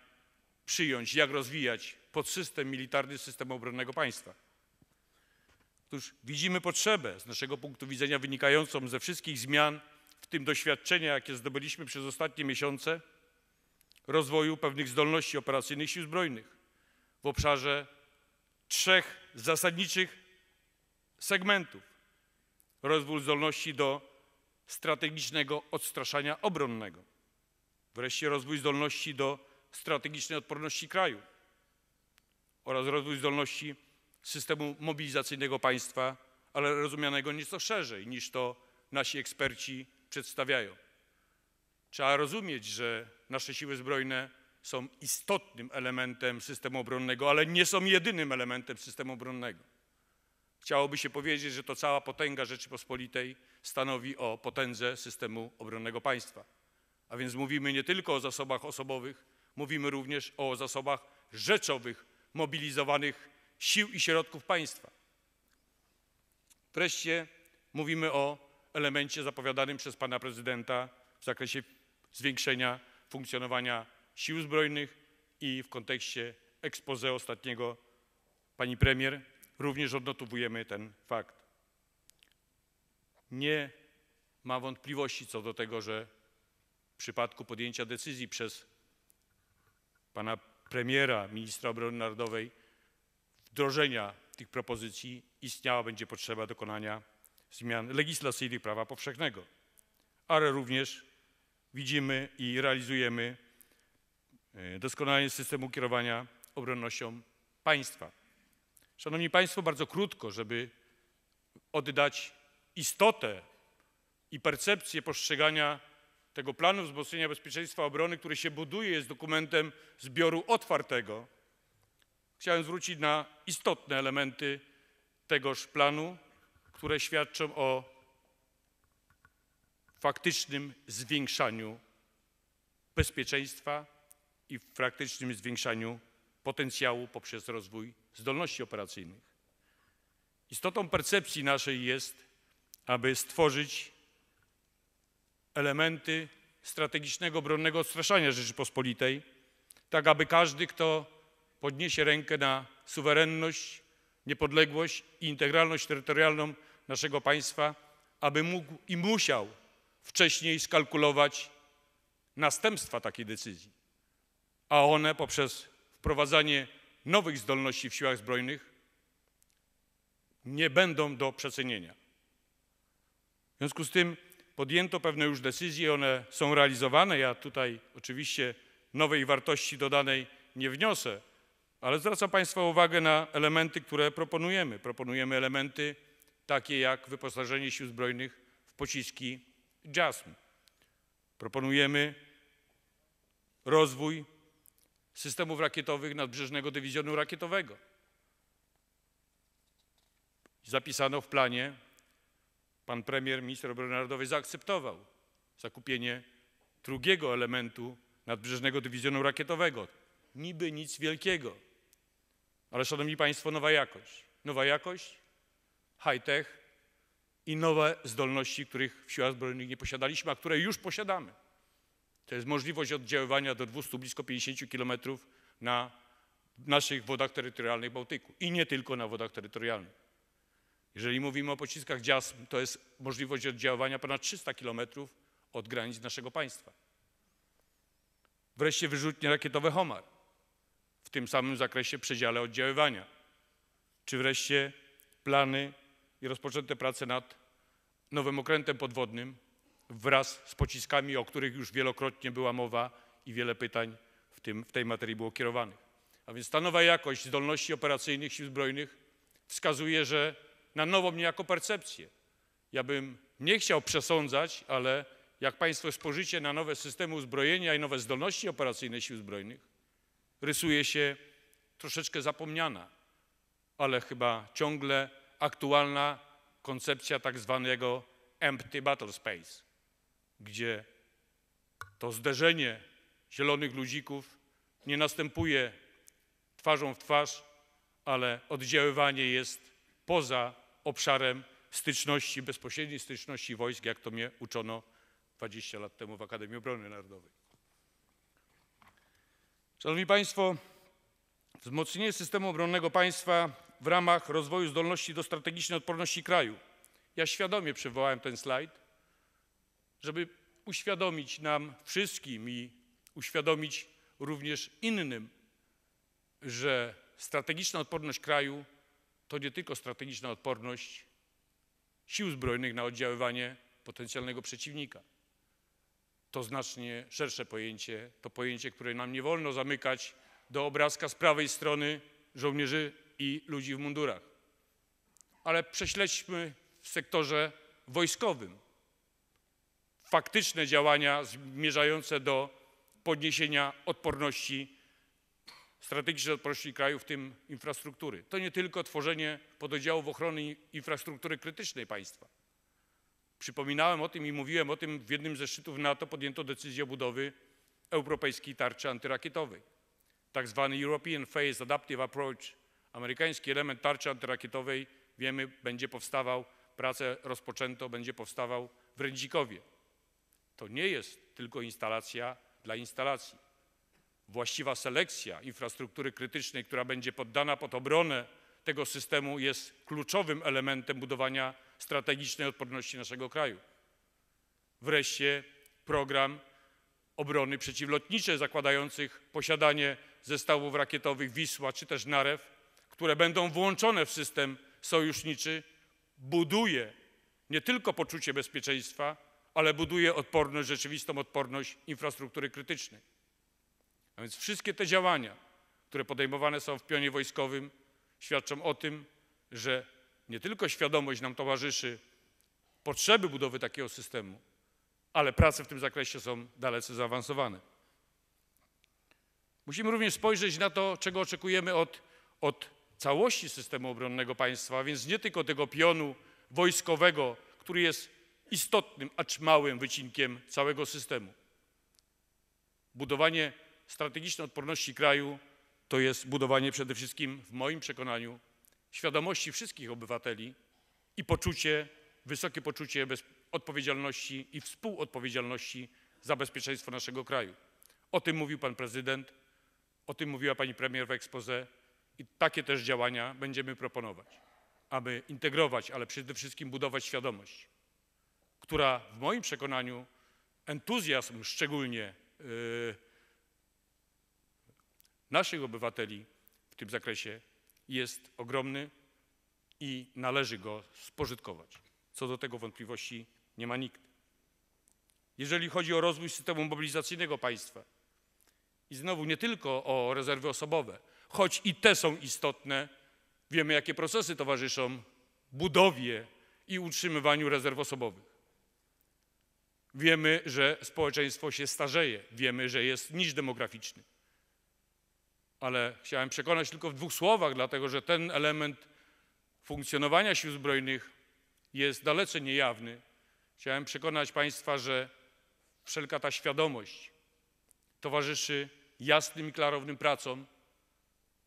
przyjąć, jak rozwijać podsystem militarny systemu obronnego państwa. Otóż widzimy potrzebę z naszego punktu widzenia wynikającą ze wszystkich zmian, w tym doświadczenia, jakie zdobyliśmy przez ostatnie miesiące, rozwoju pewnych zdolności operacyjnych sił zbrojnych w obszarze trzech zasadniczych segmentów. Rozwój zdolności do strategicznego odstraszania obronnego. Wreszcie rozwój zdolności do strategicznej odporności kraju oraz rozwój zdolności systemu mobilizacyjnego państwa, ale rozumianego nieco szerzej niż to nasi eksperci przedstawiają. Trzeba rozumieć, że nasze siły zbrojne są istotnym elementem systemu obronnego, ale nie są jedynym elementem systemu obronnego. Chciałoby się powiedzieć, że to cała potęga Rzeczypospolitej stanowi o potędze systemu obronnego państwa. A więc mówimy nie tylko o zasobach osobowych, mówimy również o zasobach rzeczowych mobilizowanych sił i środków państwa. Wreszcie mówimy o elemencie zapowiadanym przez pana prezydenta w zakresie zwiększenia funkcjonowania sił zbrojnych i w kontekście expose ostatniego pani premier również odnotowujemy ten fakt. Nie ma wątpliwości co do tego, że w przypadku podjęcia decyzji przez pana premiera, ministra obrony narodowej, wdrożenia tych propozycji istniała będzie potrzeba dokonania zmian legislacyjnych prawa powszechnego, ale również widzimy i realizujemy e, doskonalenie systemu kierowania obronnością państwa. Szanowni Państwo, bardzo krótko, żeby oddać istotę i percepcję postrzegania tego planu wzmocnienia bezpieczeństwa obrony, który się buduje, jest dokumentem zbioru otwartego. Chciałem zwrócić na istotne elementy tegoż planu, które świadczą o faktycznym zwiększaniu bezpieczeństwa i faktycznym zwiększaniu potencjału poprzez rozwój zdolności operacyjnych. Istotą percepcji naszej jest, aby stworzyć elementy strategicznego obronnego odstraszania Rzeczypospolitej, tak aby każdy, kto podniesie rękę na suwerenność, niepodległość i integralność terytorialną naszego państwa, aby mógł i musiał wcześniej skalkulować następstwa takiej decyzji, a one poprzez wprowadzanie nowych zdolności w siłach zbrojnych nie będą do przecenienia. W związku z tym podjęto pewne już decyzje, one są realizowane. Ja tutaj oczywiście nowej wartości dodanej nie wniosę, ale zwracam Państwa uwagę na elementy, które proponujemy. Proponujemy elementy takie jak wyposażenie sił zbrojnych w pociski JASM. Proponujemy rozwój systemów rakietowych Nadbrzeżnego Dywizjonu Rakietowego. Zapisano w planie, pan premier, minister obrony narodowej zaakceptował zakupienie drugiego elementu Nadbrzeżnego Dywizjonu Rakietowego. Niby nic wielkiego. Ale szanowni państwo, nowa jakość. Nowa jakość, high-tech i nowe zdolności, których w siłach zbrojnych nie posiadaliśmy, a które już posiadamy. To jest możliwość oddziaływania do 200, blisko 50 kilometrów na naszych wodach terytorialnych Bałtyku i nie tylko na wodach terytorialnych. Jeżeli mówimy o pociskach dziasm, to jest możliwość oddziaływania ponad 300 kilometrów od granic naszego państwa. Wreszcie wyrzutnie rakietowe Homar w tym samym zakresie przedziale oddziaływania. Czy wreszcie plany i rozpoczęte prace nad nowym okrętem podwodnym wraz z pociskami, o których już wielokrotnie była mowa i wiele pytań w, tym, w tej materii było kierowanych. A więc ta nowa jakość zdolności operacyjnych Sił Zbrojnych wskazuje, że na nową niejako percepcję. Ja bym nie chciał przesądzać, ale jak Państwo spojrzycie na nowe systemy uzbrojenia i nowe zdolności operacyjne Sił Zbrojnych, rysuje się troszeczkę zapomniana, ale chyba ciągle aktualna koncepcja tak zwanego empty battle space, gdzie to zderzenie zielonych ludzików nie następuje twarzą w twarz, ale oddziaływanie jest poza obszarem styczności, bezpośredniej styczności wojsk, jak to mnie uczono 20 lat temu w Akademii Obrony Narodowej. Szanowni Państwo, wzmocnienie systemu obronnego państwa w ramach rozwoju zdolności do strategicznej odporności kraju. Ja świadomie przywołałem ten slajd, żeby uświadomić nam wszystkim i uświadomić również innym, że strategiczna odporność kraju to nie tylko strategiczna odporność sił zbrojnych na oddziaływanie potencjalnego przeciwnika. To znacznie szersze pojęcie, to pojęcie, które nam nie wolno zamykać do obrazka z prawej strony żołnierzy i ludzi w mundurach. Ale prześledźmy w sektorze wojskowym faktyczne działania zmierzające do podniesienia odporności, strategicznej odporności kraju, w tym infrastruktury. To nie tylko tworzenie pododziałów ochrony infrastruktury krytycznej państwa. Przypominałem o tym i mówiłem o tym w jednym ze szczytów NATO podjęto decyzję o budowy europejskiej tarczy antyrakietowej. Tak zwany European Phase Adaptive Approach, amerykański element tarczy antyrakietowej, wiemy, będzie powstawał, prace rozpoczęto, będzie powstawał w Rędzikowie. To nie jest tylko instalacja dla instalacji. Właściwa selekcja infrastruktury krytycznej, która będzie poddana pod obronę tego systemu, jest kluczowym elementem budowania strategicznej odporności naszego kraju. Wreszcie program obrony przeciwlotniczej zakładających posiadanie zestawów rakietowych Wisła czy też Narew, które będą włączone w system sojuszniczy, buduje nie tylko poczucie bezpieczeństwa, ale buduje odporność, rzeczywistą odporność infrastruktury krytycznej. A więc wszystkie te działania, które podejmowane są w pionie wojskowym, świadczą o tym, że nie tylko świadomość nam towarzyszy potrzeby budowy takiego systemu, ale prace w tym zakresie są dalece zaawansowane. Musimy również spojrzeć na to, czego oczekujemy od, od całości systemu obronnego państwa, a więc nie tylko tego pionu wojskowego, który jest istotnym, acz małym wycinkiem całego systemu. Budowanie strategicznej odporności kraju to jest budowanie przede wszystkim, w moim przekonaniu, świadomości wszystkich obywateli i poczucie, wysokie poczucie odpowiedzialności i współodpowiedzialności za bezpieczeństwo naszego kraju. O tym mówił pan prezydent, o tym mówiła pani premier w ekspoze i takie też działania będziemy proponować, aby integrować, ale przede wszystkim budować świadomość która w moim przekonaniu entuzjazm szczególnie y, naszych obywateli w tym zakresie jest ogromny i należy go spożytkować. Co do tego wątpliwości nie ma nikt. Jeżeli chodzi o rozwój systemu mobilizacyjnego państwa, i znowu nie tylko o rezerwy osobowe, choć i te są istotne, wiemy jakie procesy towarzyszą budowie i utrzymywaniu rezerw osobowych. Wiemy, że społeczeństwo się starzeje, wiemy, że jest niż demograficzny. Ale chciałem przekonać tylko w dwóch słowach, dlatego że ten element funkcjonowania sił zbrojnych jest dalece niejawny. Chciałem przekonać Państwa, że wszelka ta świadomość towarzyszy jasnym i klarownym pracom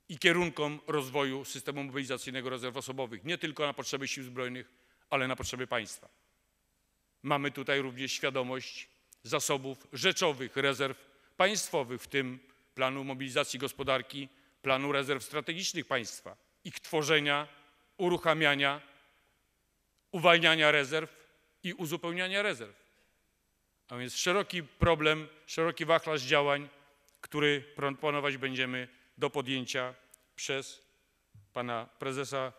i kierunkom rozwoju systemu mobilizacyjnego rezerw osobowych, nie tylko na potrzeby sił zbrojnych, ale na potrzeby państwa. Mamy tutaj również świadomość zasobów rzeczowych rezerw państwowych, w tym planu mobilizacji gospodarki, planu rezerw strategicznych państwa, ich tworzenia, uruchamiania, uwalniania rezerw i uzupełniania rezerw. A więc szeroki problem, szeroki wachlarz działań, który planować będziemy do podjęcia przez pana prezesa,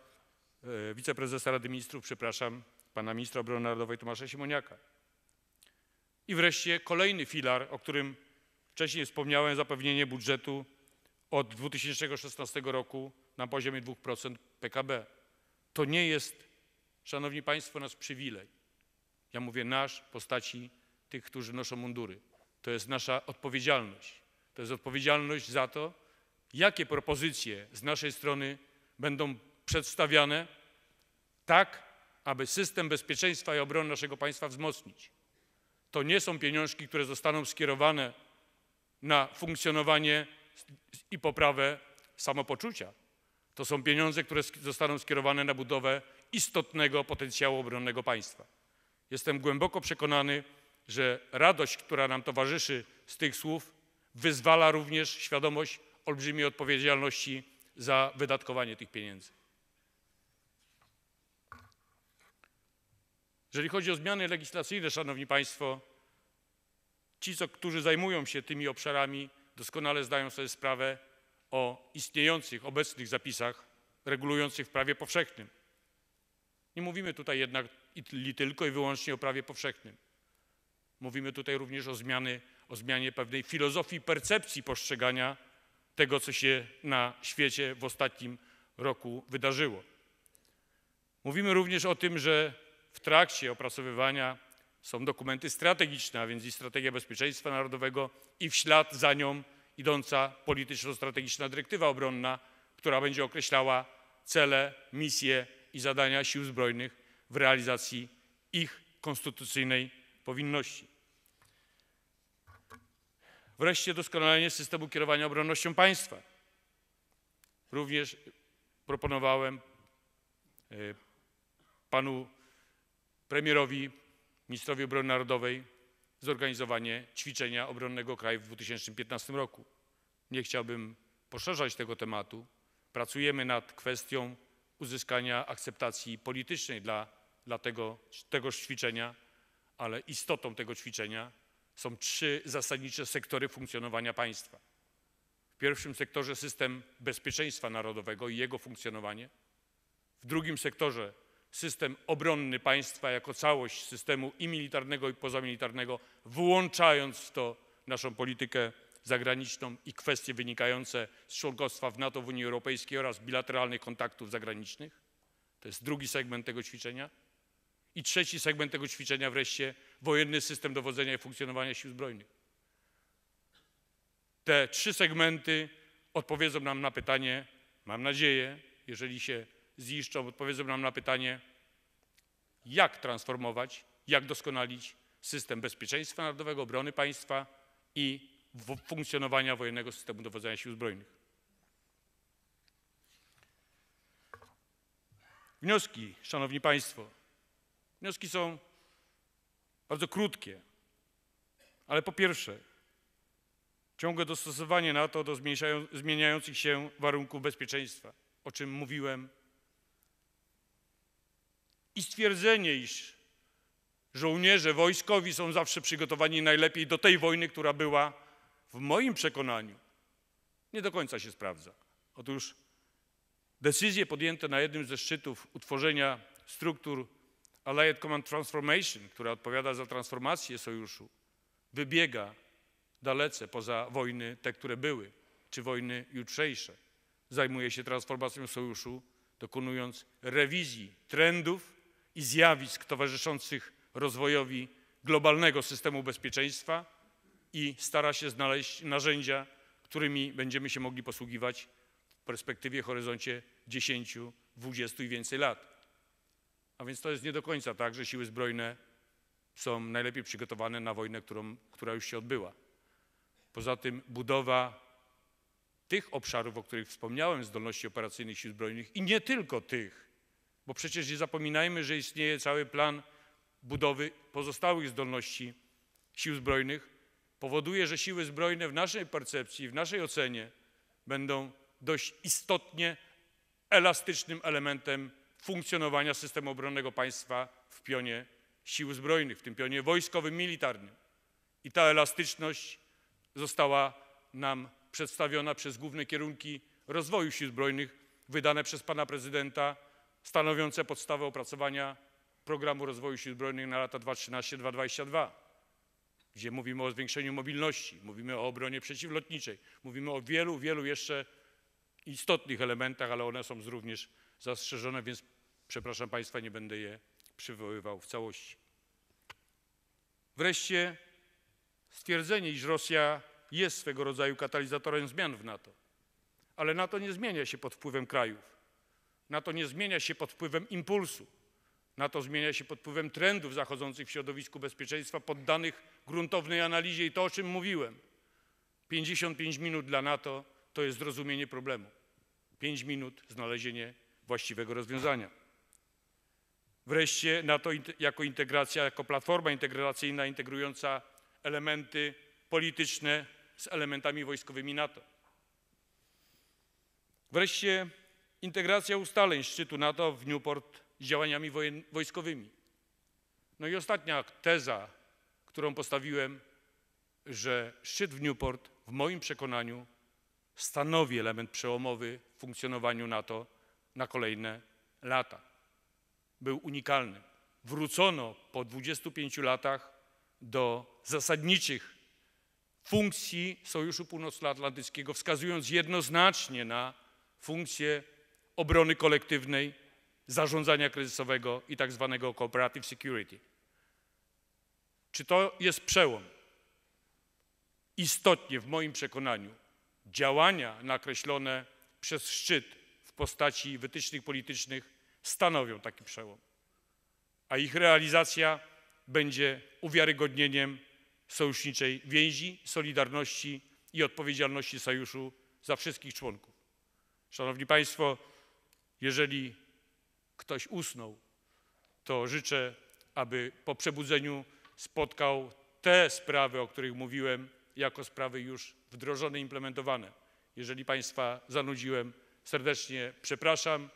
e, wiceprezesa Rady Ministrów, przepraszam, pana ministra obrony narodowej Tomasza Siemoniaka. I wreszcie kolejny filar, o którym wcześniej wspomniałem, zapewnienie budżetu od 2016 roku na poziomie 2% PKB. To nie jest, szanowni państwo, nasz przywilej. Ja mówię nasz w postaci tych, którzy noszą mundury. To jest nasza odpowiedzialność. To jest odpowiedzialność za to, jakie propozycje z naszej strony będą przedstawiane, tak aby system bezpieczeństwa i obrony naszego państwa wzmocnić. To nie są pieniążki, które zostaną skierowane na funkcjonowanie i poprawę samopoczucia. To są pieniądze, które zostaną skierowane na budowę istotnego potencjału obronnego państwa. Jestem głęboko przekonany, że radość, która nam towarzyszy z tych słów, wyzwala również świadomość olbrzymiej odpowiedzialności za wydatkowanie tych pieniędzy. Jeżeli chodzi o zmiany legislacyjne, Szanowni Państwo, ci, którzy zajmują się tymi obszarami, doskonale zdają sobie sprawę o istniejących obecnych zapisach regulujących w prawie powszechnym. Nie mówimy tutaj jednak i tylko i wyłącznie o prawie powszechnym. Mówimy tutaj również o, zmiany, o zmianie pewnej filozofii percepcji postrzegania tego, co się na świecie w ostatnim roku wydarzyło. Mówimy również o tym, że w trakcie opracowywania są dokumenty strategiczne, a więc i strategia bezpieczeństwa narodowego i w ślad za nią idąca polityczno-strategiczna dyrektywa obronna, która będzie określała cele, misje i zadania sił zbrojnych w realizacji ich konstytucyjnej powinności. Wreszcie doskonalenie systemu kierowania obronnością państwa. Również proponowałem e, panu premierowi, ministrowi obrony narodowej zorganizowanie ćwiczenia obronnego kraju w 2015 roku. Nie chciałbym poszerzać tego tematu. Pracujemy nad kwestią uzyskania akceptacji politycznej dla, dla tego, tegoż ćwiczenia, ale istotą tego ćwiczenia są trzy zasadnicze sektory funkcjonowania państwa. W pierwszym sektorze system bezpieczeństwa narodowego i jego funkcjonowanie. W drugim sektorze system obronny państwa jako całość systemu i militarnego, i pozamilitarnego, włączając w to naszą politykę zagraniczną i kwestie wynikające z członkostwa w NATO, w Unii Europejskiej oraz bilateralnych kontaktów zagranicznych. To jest drugi segment tego ćwiczenia. I trzeci segment tego ćwiczenia wreszcie wojenny system dowodzenia i funkcjonowania sił zbrojnych. Te trzy segmenty odpowiedzą nam na pytanie, mam nadzieję, jeżeli się ziszczą, odpowiedzą nam na pytanie, jak transformować, jak doskonalić system bezpieczeństwa narodowego, obrony państwa i funkcjonowania wojennego systemu dowodzenia sił zbrojnych. Wnioski, Szanowni Państwo. Wnioski są bardzo krótkie, ale po pierwsze, ciągłe dostosowanie NATO do zmieniających się warunków bezpieczeństwa, o czym mówiłem i stwierdzenie, iż żołnierze wojskowi są zawsze przygotowani najlepiej do tej wojny, która była w moim przekonaniu nie do końca się sprawdza. Otóż decyzje podjęte na jednym ze szczytów utworzenia struktur Allied Command Transformation, która odpowiada za transformację sojuszu, wybiega dalece poza wojny te, które były, czy wojny jutrzejsze. Zajmuje się transformacją sojuszu, dokonując rewizji trendów i zjawisk towarzyszących rozwojowi globalnego systemu bezpieczeństwa i stara się znaleźć narzędzia, którymi będziemy się mogli posługiwać w perspektywie, horyzoncie 10, 20 i więcej lat. A więc to jest nie do końca tak, że siły zbrojne są najlepiej przygotowane na wojnę, którą, która już się odbyła. Poza tym budowa tych obszarów, o których wspomniałem, zdolności operacyjnych sił zbrojnych i nie tylko tych, bo przecież nie zapominajmy, że istnieje cały plan budowy pozostałych zdolności sił zbrojnych. Powoduje, że siły zbrojne w naszej percepcji, w naszej ocenie będą dość istotnie elastycznym elementem funkcjonowania systemu obronnego państwa w pionie sił zbrojnych, w tym pionie wojskowym, militarnym. I ta elastyczność została nam przedstawiona przez główne kierunki rozwoju sił zbrojnych wydane przez pana prezydenta stanowiące podstawę opracowania programu rozwoju sił zbrojnych na lata 2013-2022, gdzie mówimy o zwiększeniu mobilności, mówimy o obronie przeciwlotniczej, mówimy o wielu, wielu jeszcze istotnych elementach, ale one są również zastrzeżone, więc przepraszam Państwa, nie będę je przywoływał w całości. Wreszcie stwierdzenie, iż Rosja jest swego rodzaju katalizatorem zmian w NATO, ale NATO nie zmienia się pod wpływem krajów. Na to nie zmienia się pod wpływem impulsu. Na to zmienia się pod wpływem trendów zachodzących w środowisku bezpieczeństwa, poddanych gruntownej analizie i to, o czym mówiłem. 55 minut dla NATO to jest zrozumienie problemu. 5 minut znalezienie właściwego rozwiązania. Wreszcie NATO jako integracja, jako platforma integracyjna integrująca elementy polityczne z elementami wojskowymi NATO. Wreszcie integracja ustaleń szczytu NATO w Newport z działaniami wojen, wojskowymi. No i ostatnia teza, którą postawiłem, że szczyt w Newport w moim przekonaniu stanowi element przełomowy w funkcjonowaniu NATO na kolejne lata. Był unikalny. Wrócono po 25 latach do zasadniczych funkcji Sojuszu Północnoatlantyckiego, wskazując jednoznacznie na funkcję obrony kolektywnej, zarządzania kryzysowego i tak zwanego cooperative security. Czy to jest przełom? Istotnie, w moim przekonaniu, działania nakreślone przez szczyt w postaci wytycznych politycznych stanowią taki przełom, a ich realizacja będzie uwiarygodnieniem sojuszniczej więzi, solidarności i odpowiedzialności sojuszu za wszystkich członków. Szanowni Państwo, jeżeli ktoś usnął, to życzę, aby po przebudzeniu spotkał te sprawy, o których mówiłem, jako sprawy już wdrożone, implementowane. Jeżeli Państwa zanudziłem, serdecznie przepraszam.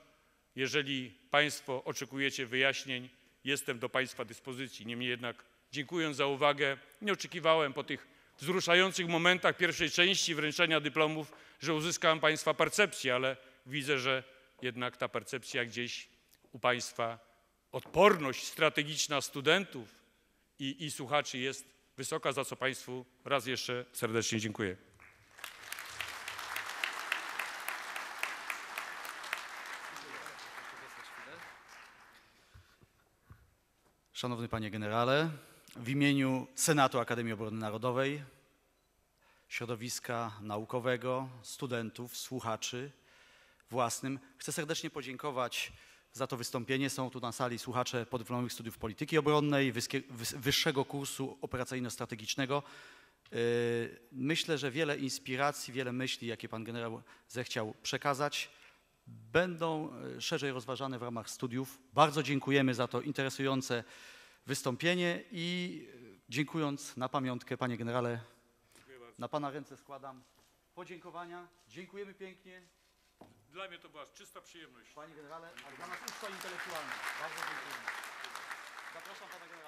Jeżeli Państwo oczekujecie wyjaśnień, jestem do Państwa dyspozycji. Niemniej jednak dziękuję za uwagę. Nie oczekiwałem po tych wzruszających momentach pierwszej części wręczenia dyplomów, że uzyskałem Państwa percepcję, ale widzę, że jednak ta percepcja gdzieś u Państwa, odporność strategiczna studentów i, i słuchaczy jest wysoka, za co Państwu raz jeszcze serdecznie dziękuję. Szanowny Panie Generale, w imieniu Senatu Akademii Obrony Narodowej, środowiska naukowego, studentów, słuchaczy, własnym. Chcę serdecznie podziękować za to wystąpienie. Są tu na sali słuchacze podyplomowych studiów polityki obronnej, wyższego kursu operacyjno-strategicznego. Yy, myślę, że wiele inspiracji, wiele myśli, jakie pan generał zechciał przekazać, będą yy, szerzej rozważane w ramach studiów. Bardzo dziękujemy za to interesujące wystąpienie i yy, dziękując na pamiątkę, panie generale, na pana ręce składam podziękowania. Dziękujemy pięknie. Dla mnie to była czysta przyjemność. Panie generale, a dla nas uczta intelektualna. Bardzo dziękuję. Zapraszam pana generała.